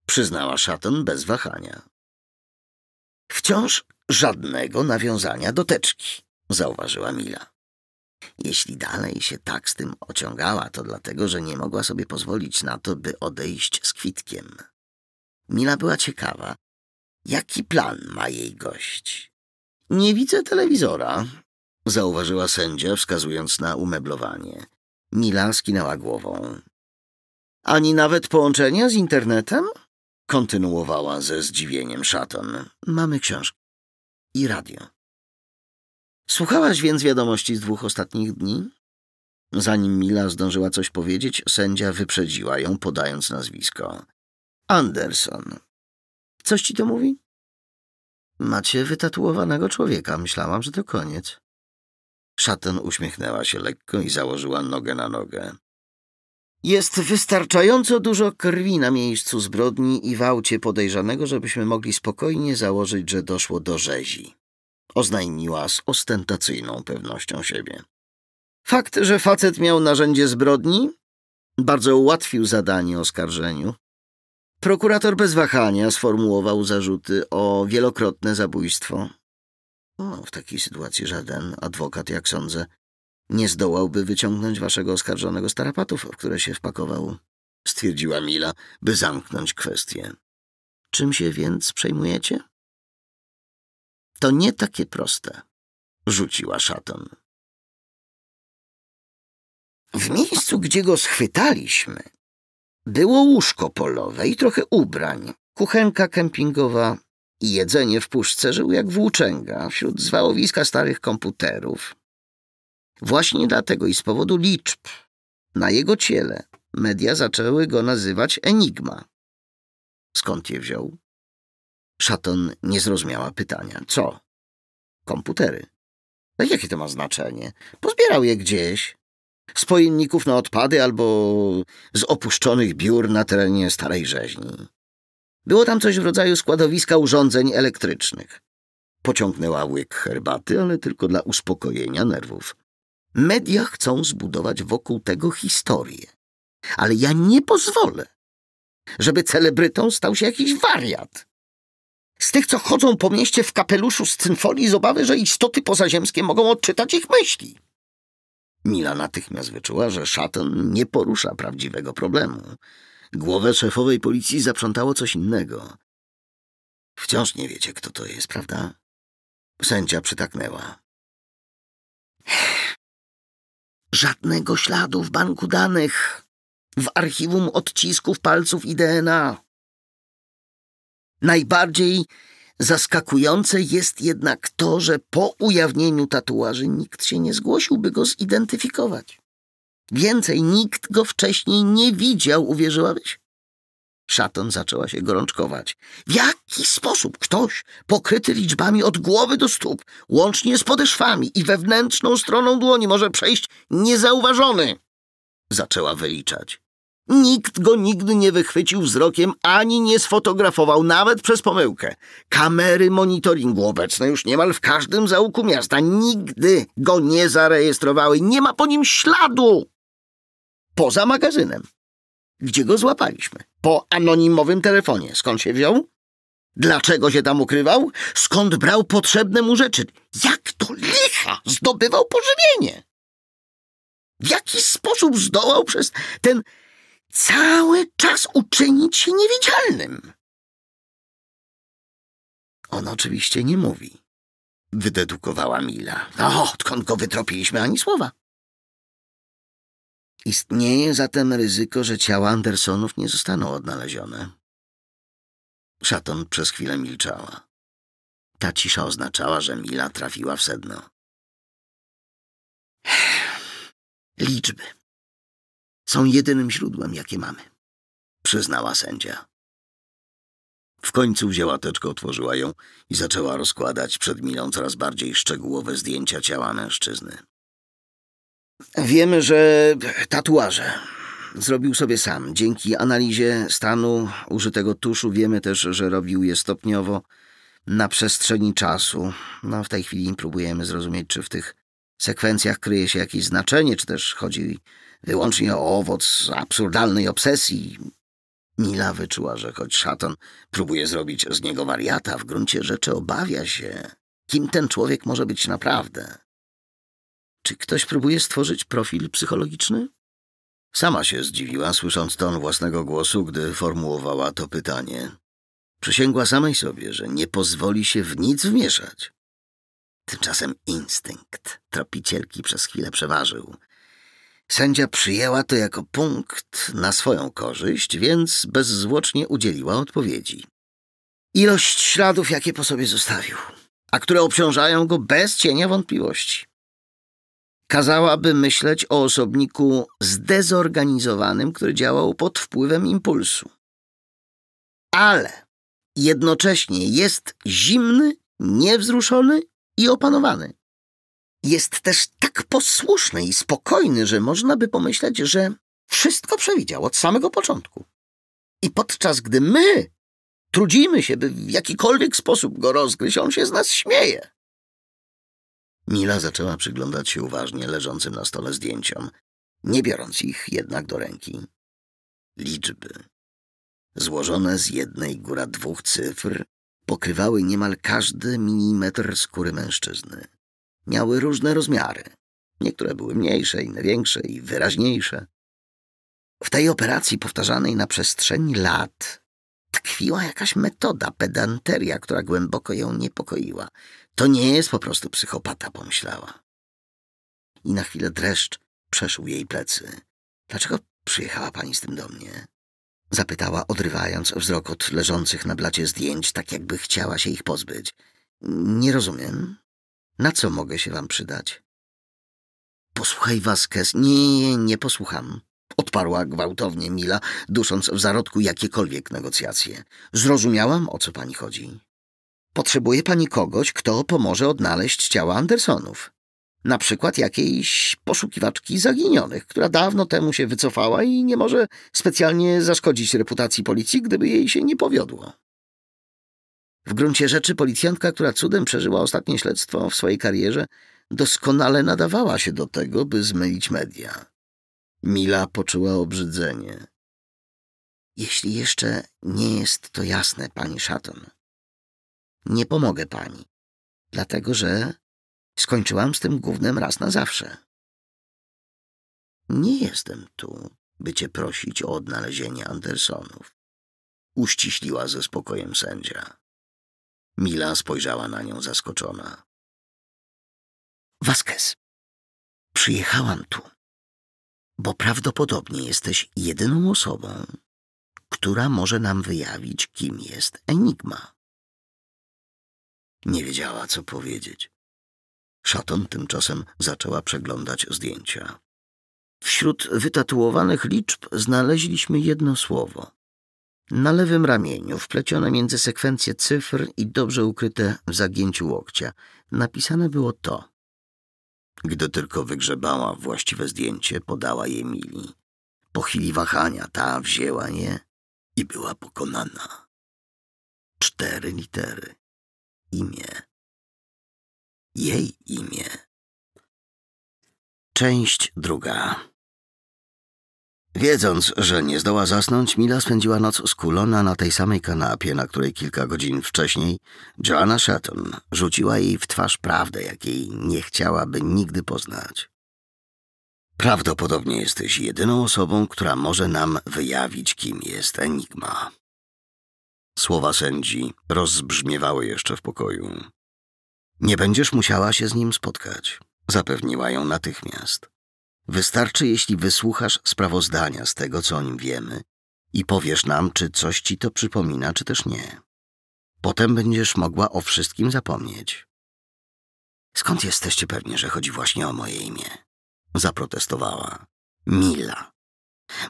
przyznała szatan bez wahania. Wciąż żadnego nawiązania do teczki, zauważyła Mila. Jeśli dalej się tak z tym ociągała, to dlatego, że nie mogła sobie pozwolić na to, by odejść z kwitkiem. Mila była ciekawa, Jaki plan ma jej gość? Nie widzę telewizora, zauważyła sędzia, wskazując na umeblowanie. Mila skinęła głową. Ani nawet połączenia z internetem? Kontynuowała ze zdziwieniem szatan. Mamy książki i radio. Słuchałaś więc wiadomości z dwóch ostatnich dni? Zanim Mila zdążyła coś powiedzieć, sędzia wyprzedziła ją, podając nazwisko. Anderson, Coś ci to mówi? Macie wytatuowanego człowieka. Myślałam, że to koniec. Szatan uśmiechnęła się lekko i założyła nogę na nogę. Jest wystarczająco dużo krwi na miejscu zbrodni i wałcie podejrzanego, żebyśmy mogli spokojnie założyć, że doszło do rzezi. Oznajmiła z ostentacyjną pewnością siebie. Fakt, że facet miał narzędzie zbrodni, bardzo ułatwił zadanie oskarżeniu. Prokurator bez wahania sformułował zarzuty o wielokrotne zabójstwo. O, w takiej sytuacji żaden adwokat, jak sądzę, nie zdołałby wyciągnąć waszego oskarżonego z tarapatów, w które się wpakował, stwierdziła Mila, by zamknąć kwestię. Czym się więc przejmujecie? To nie takie proste, rzuciła szaton. W miejscu, gdzie go schwytaliśmy, było łóżko polowe i trochę ubrań, kuchenka kempingowa i jedzenie w puszce żył jak włóczęga wśród zwałowiska starych komputerów. Właśnie dlatego i z powodu liczb na jego ciele media zaczęły go nazywać Enigma. Skąd je wziął? Szaton nie zrozumiała pytania. Co? Komputery. Tak jakie to ma znaczenie? Pozbierał je gdzieś, z pojemników na odpady albo z opuszczonych biur na terenie starej rzeźni. Było tam coś w rodzaju składowiska urządzeń elektrycznych. Pociągnęła łyk herbaty, ale tylko dla uspokojenia nerwów. Media chcą zbudować wokół tego historię. Ale ja nie pozwolę, żeby celebrytą stał się jakiś wariat. Z tych, co chodzą po mieście w kapeluszu z cynfoli z obawy, że istoty pozaziemskie mogą odczytać ich myśli. Mila natychmiast wyczuła, że szatan nie porusza prawdziwego problemu. Głowę szefowej policji zaprzątało coś innego. Wciąż nie wiecie, kto to jest, prawda? Sędzia przytaknęła. Żadnego śladu w banku danych, w archiwum odcisków palców i DNA. Najbardziej Zaskakujące jest jednak to, że po ujawnieniu tatuaży nikt się nie zgłosił, by go zidentyfikować. Więcej, nikt go wcześniej nie widział, uwierzyłabyś? Szaton zaczęła się gorączkować. W jaki sposób ktoś, pokryty liczbami od głowy do stóp, łącznie z podeszwami i wewnętrzną stroną dłoni, może przejść niezauważony? Zaczęła wyliczać. Nikt go nigdy nie wychwycił wzrokiem ani nie sfotografował, nawet przez pomyłkę. Kamery monitoringu obecne już niemal w każdym załuku miasta nigdy go nie zarejestrowały. Nie ma po nim śladu. Poza magazynem, gdzie go złapaliśmy. Po anonimowym telefonie. Skąd się wziął? Dlaczego się tam ukrywał? Skąd brał potrzebne mu rzeczy? Jak to licha zdobywał pożywienie? W jaki sposób zdołał przez ten cały czas uczynić się niewidzialnym. On oczywiście nie mówi, wydedukowała Mila. No, odkąd go wytropiliśmy, ani słowa. Istnieje zatem ryzyko, że ciała Andersonów nie zostaną odnalezione. Szaton przez chwilę milczała. Ta cisza oznaczała, że Mila trafiła w sedno. Liczby są jedynym źródłem, jakie mamy, przyznała sędzia. W końcu wzięła teczkę, otworzyła ją i zaczęła rozkładać przed miną coraz bardziej szczegółowe zdjęcia ciała mężczyzny. Wiemy, że tatuaże zrobił sobie sam. Dzięki analizie stanu użytego tuszu wiemy też, że robił je stopniowo na przestrzeni czasu. No, w tej chwili próbujemy zrozumieć, czy w tych sekwencjach kryje się jakieś znaczenie, czy też chodzi wyłącznie owoc absurdalnej obsesji. Mila wyczuła, że choć szatan próbuje zrobić z niego wariata, w gruncie rzeczy obawia się, kim ten człowiek może być naprawdę. Czy ktoś próbuje stworzyć profil psychologiczny? Sama się zdziwiła, słysząc ton własnego głosu, gdy formułowała to pytanie. Przysięgła samej sobie, że nie pozwoli się w nic wmieszać. Tymczasem instynkt tropicielki przez chwilę przeważył. Sędzia przyjęła to jako punkt na swoją korzyść, więc bezzwłocznie udzieliła odpowiedzi. Ilość śladów, jakie po sobie zostawił, a które obciążają go bez cienia wątpliwości. Kazałaby myśleć o osobniku zdezorganizowanym, który działał pod wpływem impulsu. Ale jednocześnie jest zimny, niewzruszony i opanowany. Jest też tak posłuszny i spokojny, że można by pomyśleć, że wszystko przewidział od samego początku. I podczas gdy my trudzimy się, by w jakikolwiek sposób go rozgryźć, on się z nas śmieje. Mila zaczęła przyglądać się uważnie leżącym na stole zdjęciom, nie biorąc ich jednak do ręki. Liczby, złożone z jednej góra dwóch cyfr, pokrywały niemal każdy milimetr skóry mężczyzny miały różne rozmiary. Niektóre były mniejsze, inne większe i wyraźniejsze. W tej operacji powtarzanej na przestrzeni lat tkwiła jakaś metoda, pedanteria, która głęboko ją niepokoiła. To nie jest po prostu psychopata, pomyślała. I na chwilę dreszcz przeszł jej plecy. Dlaczego przyjechała pani z tym do mnie? Zapytała, odrywając wzrok od leżących na blacie zdjęć, tak jakby chciała się ich pozbyć. Nie rozumiem. Na co mogę się wam przydać? Posłuchaj, Vasquez. Nie, nie posłucham. Odparła gwałtownie Mila, dusząc w zarodku jakiekolwiek negocjacje. Zrozumiałam, o co pani chodzi. Potrzebuje pani kogoś, kto pomoże odnaleźć ciała Andersonów. Na przykład jakiejś poszukiwaczki zaginionych, która dawno temu się wycofała i nie może specjalnie zaszkodzić reputacji policji, gdyby jej się nie powiodło. W gruncie rzeczy policjantka, która cudem przeżyła ostatnie śledztwo w swojej karierze, doskonale nadawała się do tego, by zmylić media. Mila poczuła obrzydzenie. Jeśli jeszcze nie jest to jasne, pani Szaton, nie pomogę pani, dlatego że skończyłam z tym głównym raz na zawsze. Nie jestem tu, by cię prosić o odnalezienie Andersonów, uściśliła ze spokojem sędzia. Mila spojrzała na nią zaskoczona. Vasquez, przyjechałam tu, bo prawdopodobnie jesteś jedyną osobą, która może nam wyjawić, kim jest Enigma. Nie wiedziała, co powiedzieć. Szaton tymczasem zaczęła przeglądać zdjęcia. Wśród wytatuowanych liczb znaleźliśmy jedno słowo. Na lewym ramieniu, wplecione między sekwencje cyfr i dobrze ukryte w zagięciu łokcia, napisane było to. Gdy tylko wygrzebała właściwe zdjęcie, podała je Mili. Po chwili wahania ta wzięła je i była pokonana. Cztery litery. Imię. Jej imię. Część druga. Wiedząc, że nie zdoła zasnąć, Mila spędziła noc skulona na tej samej kanapie, na której kilka godzin wcześniej Joanna Shatton rzuciła jej w twarz prawdę, jakiej nie chciałaby nigdy poznać. Prawdopodobnie jesteś jedyną osobą, która może nam wyjawić, kim jest Enigma. Słowa sędzi rozbrzmiewały jeszcze w pokoju. Nie będziesz musiała się z nim spotkać, zapewniła ją natychmiast. Wystarczy, jeśli wysłuchasz sprawozdania z tego, co o nim wiemy i powiesz nam, czy coś ci to przypomina, czy też nie. Potem będziesz mogła o wszystkim zapomnieć. Skąd jesteście pewni, że chodzi właśnie o moje imię? Zaprotestowała. Mila.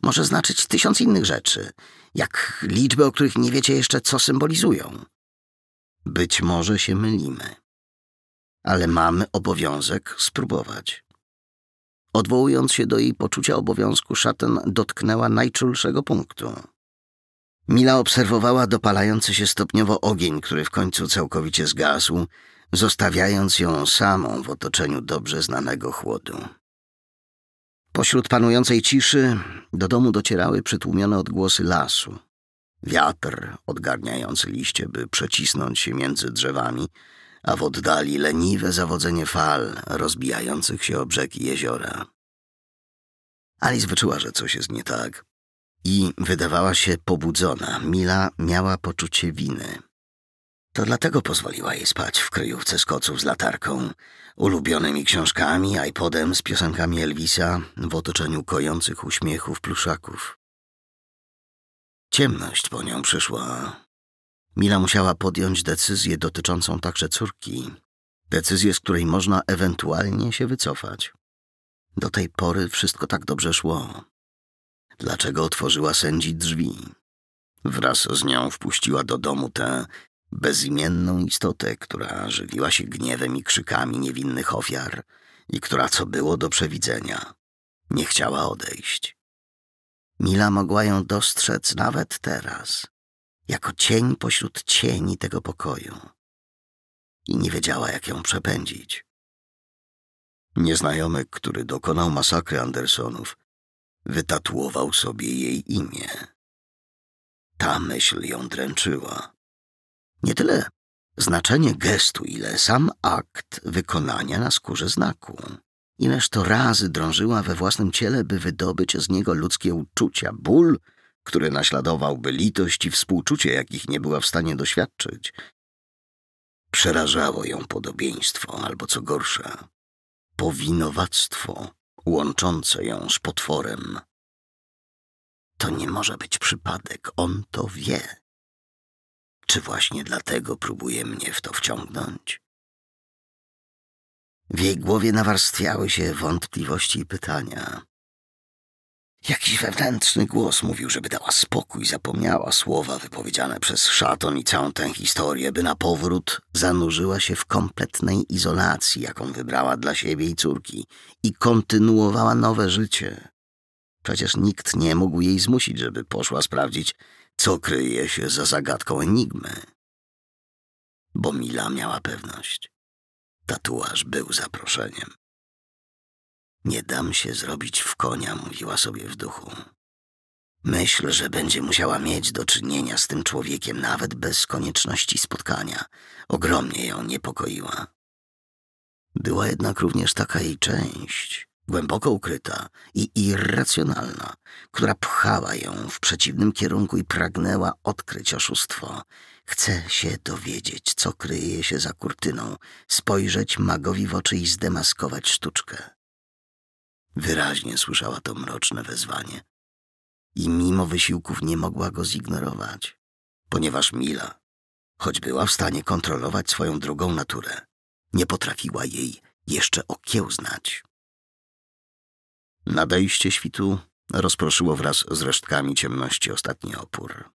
Może znaczyć tysiąc innych rzeczy, jak liczby, o których nie wiecie jeszcze, co symbolizują. Być może się mylimy, ale mamy obowiązek spróbować. Odwołując się do jej poczucia obowiązku, szatan dotknęła najczulszego punktu. Mila obserwowała dopalający się stopniowo ogień, który w końcu całkowicie zgasł, zostawiając ją samą w otoczeniu dobrze znanego chłodu. Pośród panującej ciszy do domu docierały przytłumione odgłosy lasu. Wiatr, odgarniający liście, by przecisnąć się między drzewami, a w oddali leniwe zawodzenie fal rozbijających się o brzegi jeziora. Alice wyczuła, że coś jest nie tak i wydawała się pobudzona. Mila miała poczucie winy. To dlatego pozwoliła jej spać w kryjówce z koców z latarką, ulubionymi książkami, iPodem z piosenkami Elvisa w otoczeniu kojących uśmiechów pluszaków. Ciemność po nią przyszła, Mila musiała podjąć decyzję dotyczącą także córki, decyzję, z której można ewentualnie się wycofać. Do tej pory wszystko tak dobrze szło. Dlaczego otworzyła sędzi drzwi? Wraz z nią wpuściła do domu tę bezimienną istotę, która żywiła się gniewem i krzykami niewinnych ofiar i która, co było do przewidzenia, nie chciała odejść. Mila mogła ją dostrzec nawet teraz jako cień pośród cieni tego pokoju i nie wiedziała, jak ją przepędzić. Nieznajomy, który dokonał masakry Andersonów, wytatuował sobie jej imię. Ta myśl ją dręczyła. Nie tyle znaczenie gestu, ile sam akt wykonania na skórze znaku. Ileż to razy drążyła we własnym ciele, by wydobyć z niego ludzkie uczucia, ból który naśladowałby litość i współczucie, jakich nie była w stanie doświadczyć. Przerażało ją podobieństwo, albo co gorsza, powinowactwo łączące ją z potworem. To nie może być przypadek, on to wie. Czy właśnie dlatego próbuje mnie w to wciągnąć? W jej głowie nawarstwiały się wątpliwości i pytania. Jakiś wewnętrzny głos mówił, żeby dała spokój, zapomniała słowa wypowiedziane przez szaton i całą tę historię, by na powrót zanurzyła się w kompletnej izolacji, jaką wybrała dla siebie i córki, i kontynuowała nowe życie. Przecież nikt nie mógł jej zmusić, żeby poszła sprawdzić, co kryje się za zagadką enigmy. Bo Mila miała pewność. Tatuaż był zaproszeniem. Nie dam się zrobić w konia, mówiła sobie w duchu. Myśl, że będzie musiała mieć do czynienia z tym człowiekiem nawet bez konieczności spotkania, ogromnie ją niepokoiła. Była jednak również taka jej część, głęboko ukryta i irracjonalna, która pchała ją w przeciwnym kierunku i pragnęła odkryć oszustwo. Chce się dowiedzieć, co kryje się za kurtyną, spojrzeć magowi w oczy i zdemaskować sztuczkę. Wyraźnie słyszała to mroczne wezwanie i mimo wysiłków nie mogła go zignorować, ponieważ Mila, choć była w stanie kontrolować swoją drugą naturę, nie potrafiła jej jeszcze okiełznać. Nadejście świtu rozproszyło wraz z resztkami ciemności ostatni opór.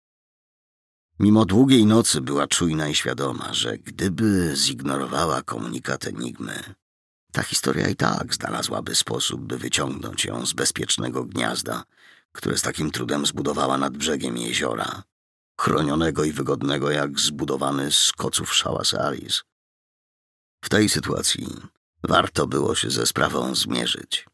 Mimo długiej nocy była czujna i świadoma, że gdyby zignorowała komunikat enigmy, ta historia i tak znalazłaby sposób, by wyciągnąć ją z bezpiecznego gniazda, które z takim trudem zbudowała nad brzegiem jeziora, chronionego i wygodnego jak zbudowany z koców szałas Alice. W tej sytuacji warto było się ze sprawą zmierzyć.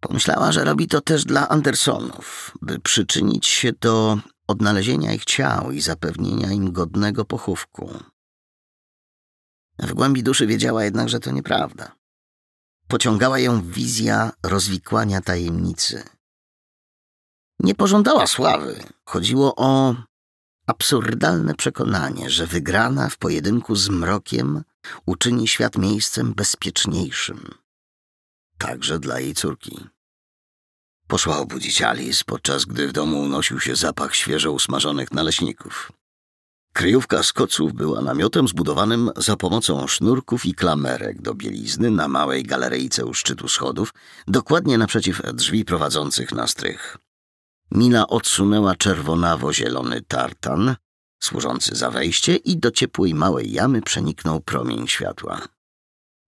Pomyślała, że robi to też dla Andersonów, by przyczynić się do odnalezienia ich ciał i zapewnienia im godnego pochówku. W głębi duszy wiedziała jednak, że to nieprawda. Pociągała ją wizja rozwikłania tajemnicy. Nie pożądała sławy. Chodziło o absurdalne przekonanie, że wygrana w pojedynku z mrokiem uczyni świat miejscem bezpieczniejszym. Także dla jej córki. Poszła obudzić Alice, podczas gdy w domu unosił się zapach świeżo usmażonych naleśników. Kryjówka z koców była namiotem zbudowanym za pomocą sznurków i klamerek do bielizny na małej galeryjce u szczytu schodów, dokładnie naprzeciw drzwi prowadzących na strych. Mina odsunęła czerwonawo-zielony tartan, służący za wejście i do ciepłej małej jamy przeniknął promień światła.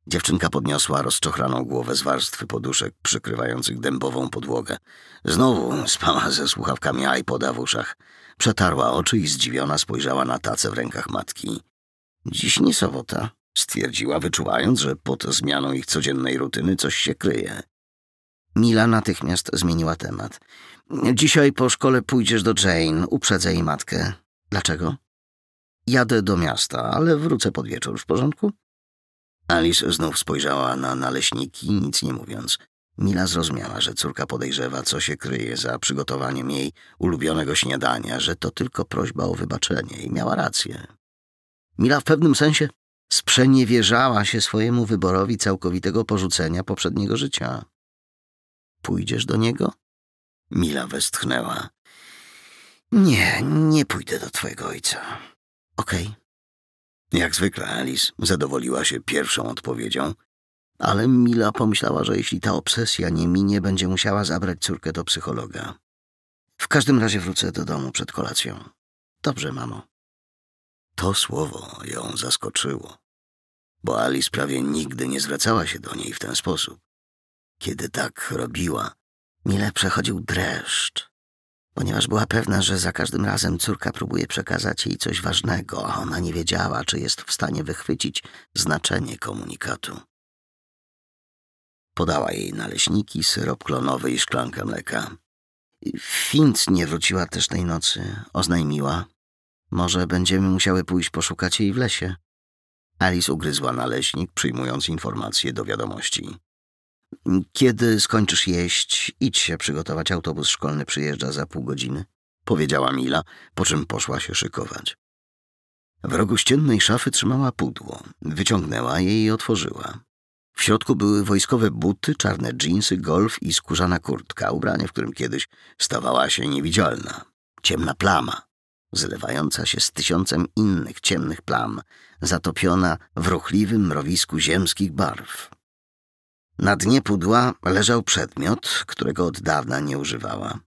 Dziewczynka podniosła rozczochraną głowę z warstwy poduszek przykrywających dębową podłogę. Znowu spała ze słuchawkami iPoda w uszach – Przetarła oczy i zdziwiona spojrzała na tacę w rękach matki. Dziś nie sobota, stwierdziła, wyczuwając, że pod zmianą ich codziennej rutyny coś się kryje. Mila natychmiast zmieniła temat. Dzisiaj po szkole pójdziesz do Jane, uprzedzę jej matkę. Dlaczego? Jadę do miasta, ale wrócę pod wieczór, w porządku? Alice znów spojrzała na naleśniki, nic nie mówiąc. Mila zrozumiała, że córka podejrzewa, co się kryje za przygotowaniem jej ulubionego śniadania, że to tylko prośba o wybaczenie i miała rację. Mila w pewnym sensie sprzeniewierzała się swojemu wyborowi całkowitego porzucenia poprzedniego życia. Pójdziesz do niego? Mila westchnęła. Nie, nie pójdę do twojego ojca. Okej. Okay. Jak zwykle Alice zadowoliła się pierwszą odpowiedzią ale Mila pomyślała, że jeśli ta obsesja nie minie, będzie musiała zabrać córkę do psychologa. W każdym razie wrócę do domu przed kolacją. Dobrze, mamo. To słowo ją zaskoczyło, bo Alice prawie nigdy nie zwracała się do niej w ten sposób. Kiedy tak robiła, Mile przechodził dreszcz, ponieważ była pewna, że za każdym razem córka próbuje przekazać jej coś ważnego, a ona nie wiedziała, czy jest w stanie wychwycić znaczenie komunikatu. Podała jej naleśniki, syrop klonowy i szklankę mleka. Fint nie wróciła też tej nocy, oznajmiła. Może będziemy musiały pójść poszukać jej w lesie. Alice ugryzła naleśnik, przyjmując informacje do wiadomości. Kiedy skończysz jeść, idź się przygotować, autobus szkolny przyjeżdża za pół godziny, powiedziała Mila, po czym poszła się szykować. W rogu ściennej szafy trzymała pudło. Wyciągnęła je i otworzyła. W środku były wojskowe buty, czarne dżinsy, golf i skórzana kurtka, ubranie, w którym kiedyś stawała się niewidzialna. Ciemna plama, zlewająca się z tysiącem innych ciemnych plam, zatopiona w ruchliwym mrowisku ziemskich barw. Na dnie pudła leżał przedmiot, którego od dawna nie używała.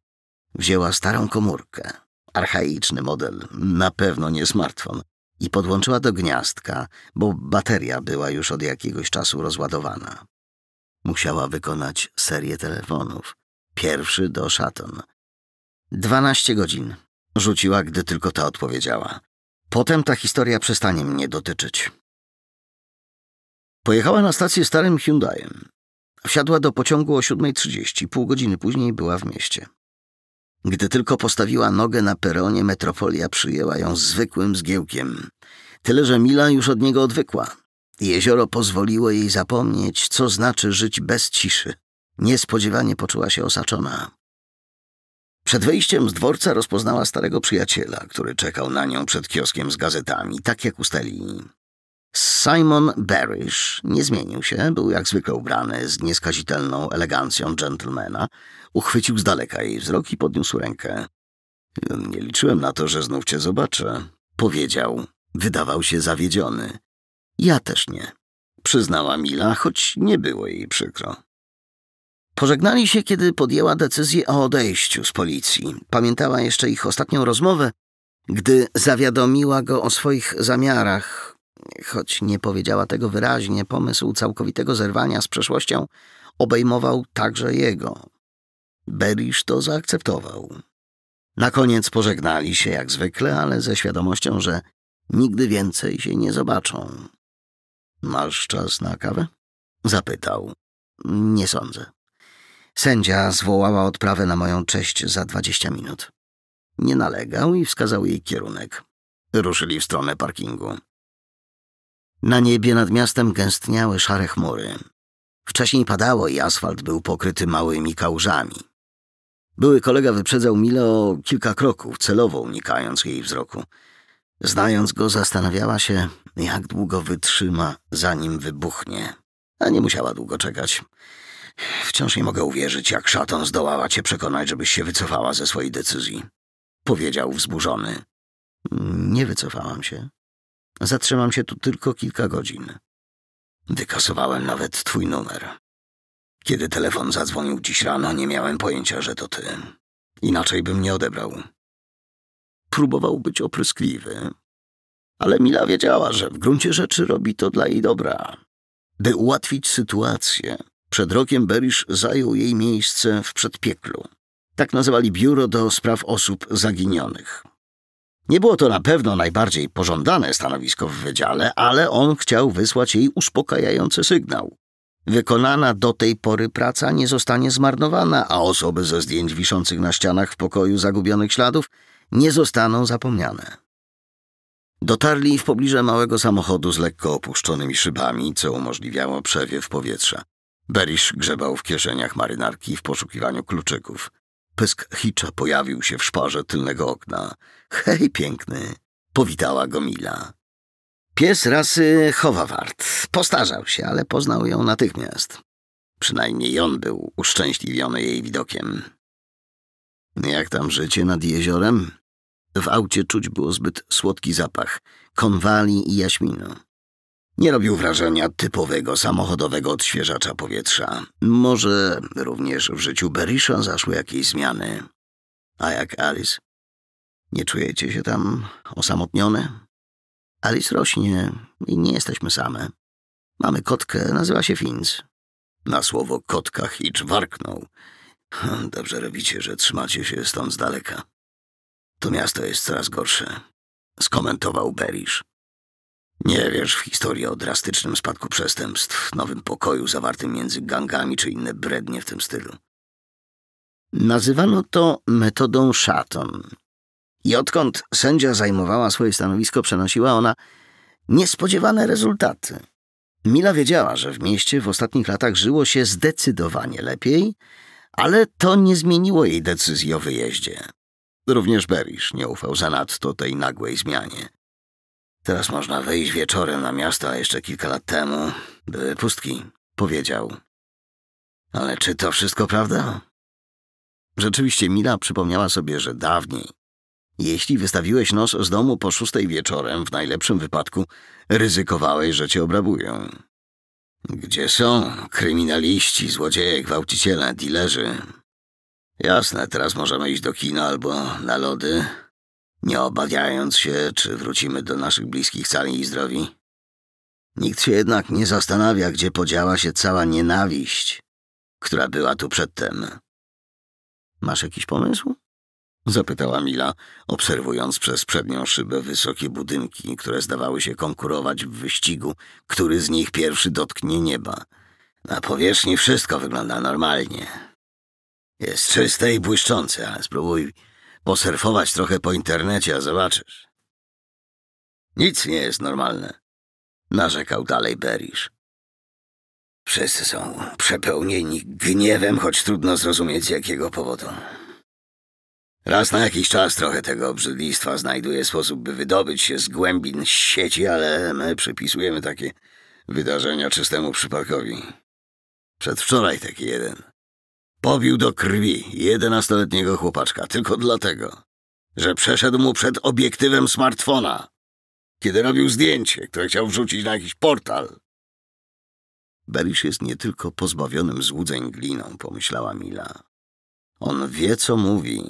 Wzięła starą komórkę, archaiczny model, na pewno nie smartfon, i podłączyła do gniazdka, bo bateria była już od jakiegoś czasu rozładowana. Musiała wykonać serię telefonów. Pierwszy do Szaton. Dwanaście godzin. Rzuciła, gdy tylko ta odpowiedziała. Potem ta historia przestanie mnie dotyczyć. Pojechała na stację starym Hyundaiem. Wsiadła do pociągu o 7.30. Pół godziny później była w mieście. Gdy tylko postawiła nogę na peronie, metropolia przyjęła ją zwykłym zgiełkiem. Tyle, że Mila już od niego odwykła. Jezioro pozwoliło jej zapomnieć, co znaczy żyć bez ciszy. Niespodziewanie poczuła się osaczona. Przed wejściem z dworca rozpoznała starego przyjaciela, który czekał na nią przed kioskiem z gazetami, tak jak ustalili. Simon Barish nie zmienił się, był jak zwykle ubrany z nieskazitelną elegancją dżentelmena, Uchwycił z daleka jej wzrok i podniósł rękę. Nie liczyłem na to, że znów cię zobaczę. Powiedział. Wydawał się zawiedziony. Ja też nie. Przyznała Mila, choć nie było jej przykro. Pożegnali się, kiedy podjęła decyzję o odejściu z policji. Pamiętała jeszcze ich ostatnią rozmowę, gdy zawiadomiła go o swoich zamiarach. Choć nie powiedziała tego wyraźnie, pomysł całkowitego zerwania z przeszłością obejmował także jego. Berisz to zaakceptował. Na koniec pożegnali się jak zwykle, ale ze świadomością, że nigdy więcej się nie zobaczą. Masz czas na kawę? Zapytał. Nie sądzę. Sędzia zwołała odprawę na moją cześć za dwadzieścia minut. Nie nalegał i wskazał jej kierunek. Ruszyli w stronę parkingu. Na niebie nad miastem gęstniały szare chmury. Wcześniej padało i asfalt był pokryty małymi kałużami. Były kolega wyprzedzał Milo o kilka kroków, celowo unikając jej wzroku. Znając go, zastanawiała się, jak długo wytrzyma, zanim wybuchnie. A nie musiała długo czekać. Wciąż nie mogę uwierzyć, jak szatan zdołała cię przekonać, żebyś się wycofała ze swojej decyzji. Powiedział wzburzony. Nie wycofałam się. Zatrzymam się tu tylko kilka godzin. Wykasowałem nawet twój numer. Kiedy telefon zadzwonił dziś rano, nie miałem pojęcia, że to ty. Inaczej bym nie odebrał. Próbował być opryskliwy, ale Mila wiedziała, że w gruncie rzeczy robi to dla jej dobra. By ułatwić sytuację, przed rokiem Berisz zajął jej miejsce w przedpieklu. Tak nazywali biuro do spraw osób zaginionych. Nie było to na pewno najbardziej pożądane stanowisko w wydziale, ale on chciał wysłać jej uspokajający sygnał. Wykonana do tej pory praca nie zostanie zmarnowana, a osoby ze zdjęć wiszących na ścianach w pokoju zagubionych śladów nie zostaną zapomniane. Dotarli w pobliże małego samochodu z lekko opuszczonymi szybami, co umożliwiało przewiew powietrza. Berisz grzebał w kieszeniach marynarki w poszukiwaniu kluczyków. Pysk Hitcha pojawił się w szparze tylnego okna. Hej, piękny! Powitała go Mila. Pies rasy Chowawart postarzał się, ale poznał ją natychmiast. Przynajmniej on był uszczęśliwiony jej widokiem. Jak tam życie nad jeziorem? W aucie czuć było zbyt słodki zapach konwali i jaśminu. Nie robił wrażenia typowego samochodowego odświeżacza powietrza. Może również w życiu Berisha zaszły jakieś zmiany. A jak Alice? Nie czujecie się tam osamotnione? Alice rośnie i nie jesteśmy same. Mamy kotkę, nazywa się Fins. Na słowo kotka Hitch warknął. Hm, dobrze robicie, że trzymacie się stąd z daleka. To miasto jest coraz gorsze, skomentował Berisz. Nie wiesz w historię o drastycznym spadku przestępstw, nowym pokoju zawartym między gangami czy inne brednie w tym stylu. Nazywano to metodą szaton, i odkąd sędzia zajmowała swoje stanowisko, przenosiła ona niespodziewane rezultaty. Mila wiedziała, że w mieście w ostatnich latach żyło się zdecydowanie lepiej, ale to nie zmieniło jej decyzji o wyjeździe. Również Berisz nie ufał zanadto tej nagłej zmianie. Teraz można wyjść wieczorem na miasto, a jeszcze kilka lat temu były pustki, powiedział. Ale czy to wszystko prawda? Rzeczywiście Mila przypomniała sobie, że dawniej, jeśli wystawiłeś nos z domu po szóstej wieczorem, w najlepszym wypadku ryzykowałeś, że cię obrabują. Gdzie są kryminaliści, złodzieje, gwałciciele, dilerzy? Jasne, teraz możemy iść do kina albo na lody, nie obawiając się, czy wrócimy do naszych bliskich cali i zdrowi. Nikt się jednak nie zastanawia, gdzie podziała się cała nienawiść, która była tu przedtem. Masz jakiś pomysł? Zapytała Mila, obserwując przez przednią szybę wysokie budynki, które zdawały się konkurować w wyścigu, który z nich pierwszy dotknie nieba. Na powierzchni wszystko wygląda normalnie. Jest czyste i błyszczące, ale spróbuj posurfować trochę po internecie, a zobaczysz. Nic nie jest normalne, narzekał dalej Berisz. Wszyscy są przepełnieni gniewem, choć trudno zrozumieć z jakiego powodu. Raz na jakiś czas trochę tego obrzydlistwa znajduje sposób, by wydobyć się z głębin sieci, ale my przypisujemy takie wydarzenia czystemu przypadkowi. Przedwczoraj taki jeden. Pobił do krwi jedenastoletniego chłopaczka tylko dlatego, że przeszedł mu przed obiektywem smartfona, kiedy robił zdjęcie, które chciał wrzucić na jakiś portal. Berisz jest nie tylko pozbawionym złudzeń gliną, pomyślała Mila. On wie, co mówi.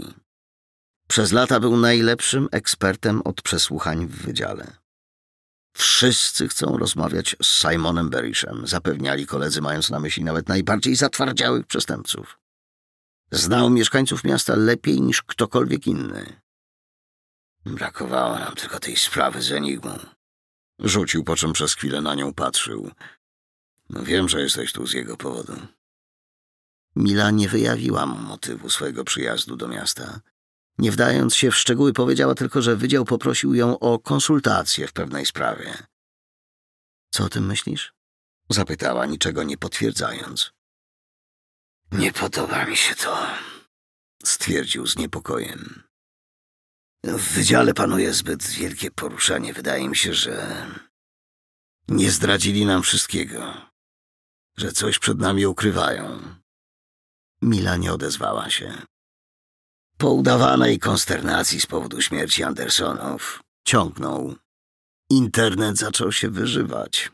Przez lata był najlepszym ekspertem od przesłuchań w wydziale. Wszyscy chcą rozmawiać z Simonem Berishem, zapewniali koledzy, mając na myśli nawet najbardziej zatwardziałych przestępców. Znał mieszkańców miasta lepiej niż ktokolwiek inny. Brakowało nam tylko tej sprawy z Enigmą. Rzucił, po czym przez chwilę na nią patrzył. No wiem, że jesteś tu z jego powodu. Mila nie wyjawiła mu motywu swojego przyjazdu do miasta. Nie wdając się w szczegóły, powiedziała tylko, że wydział poprosił ją o konsultację w pewnej sprawie. Co o tym myślisz? Zapytała, niczego nie potwierdzając. Nie podoba mi się to, stwierdził z niepokojem. W wydziale panuje zbyt wielkie poruszenie. Wydaje mi się, że nie zdradzili nam wszystkiego, że coś przed nami ukrywają. Mila nie odezwała się. Po udawanej konsternacji z powodu śmierci Andersonów ciągnął. Internet zaczął się wyżywać.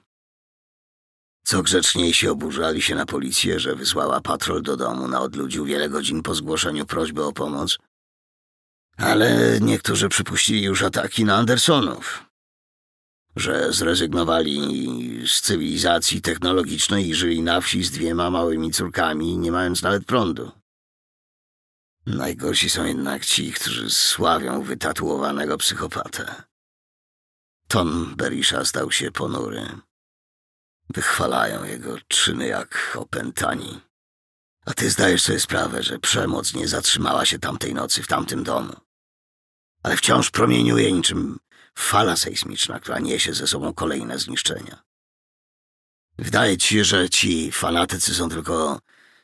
Co grzeczniejsi oburzali się na policję, że wysłała patrol do domu na odludziu wiele godzin po zgłoszeniu prośby o pomoc. Ale niektórzy przypuścili już ataki na Andersonów, że zrezygnowali z cywilizacji technologicznej i żyli na wsi z dwiema małymi córkami, nie mając nawet prądu. Najgorsi są jednak ci, którzy sławią wytatuowanego psychopatę. Ton Berisha stał się ponury. Wychwalają jego czyny jak opętani. A ty zdajesz sobie sprawę, że przemoc nie zatrzymała się tamtej nocy w tamtym domu. Ale wciąż promieniuje niczym fala sejsmiczna, która niesie ze sobą kolejne zniszczenia. Wydaje ci się, że ci fanatycy są tylko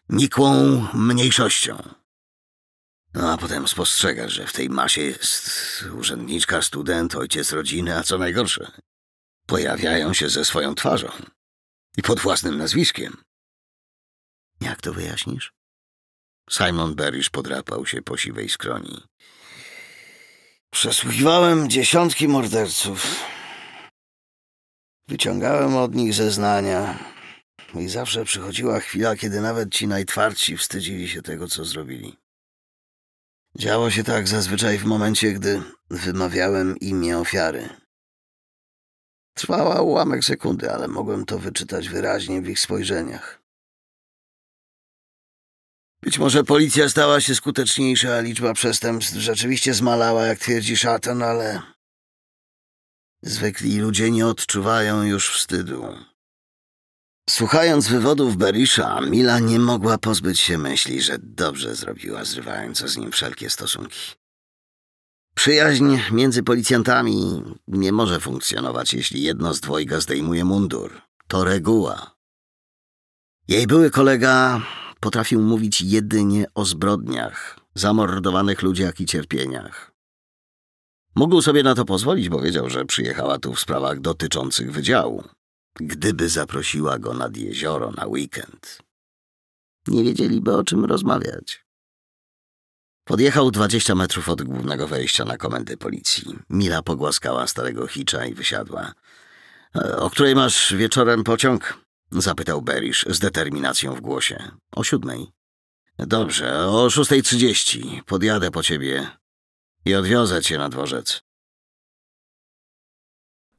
nikłą mniejszością no a potem spostrzegasz, że w tej masie jest urzędniczka, student, ojciec rodziny, a co najgorsze, pojawiają się ze swoją twarzą i pod własnym nazwiskiem. Jak to wyjaśnisz? Simon Berrysz podrapał się po siwej skroni. Przesłuchiwałem dziesiątki morderców. Wyciągałem od nich zeznania i zawsze przychodziła chwila, kiedy nawet ci najtwardsi wstydzili się tego, co zrobili. Działo się tak zazwyczaj w momencie, gdy wymawiałem imię ofiary. Trwała ułamek sekundy, ale mogłem to wyczytać wyraźnie w ich spojrzeniach. Być może policja stała się skuteczniejsza, a liczba przestępstw rzeczywiście zmalała, jak twierdzi szatan, ale zwykli ludzie nie odczuwają już wstydu. Słuchając wywodów Berisha, Mila nie mogła pozbyć się myśli, że dobrze zrobiła, zrywając z nim wszelkie stosunki. Przyjaźń między policjantami nie może funkcjonować, jeśli jedno z dwojga zdejmuje mundur. To reguła. Jej były kolega potrafił mówić jedynie o zbrodniach, zamordowanych ludziach i cierpieniach. Mógł sobie na to pozwolić, bo wiedział, że przyjechała tu w sprawach dotyczących wydziału gdyby zaprosiła go nad jezioro na weekend. Nie wiedzieliby o czym rozmawiać. Podjechał 20 metrów od głównego wejścia na komendę policji. Mila pogłaskała starego Hitcha i wysiadła. E, o której masz wieczorem pociąg? Zapytał Berish z determinacją w głosie. O siódmej. Dobrze, o szóstej trzydzieści. Podjadę po ciebie i odwiozę cię na dworzec.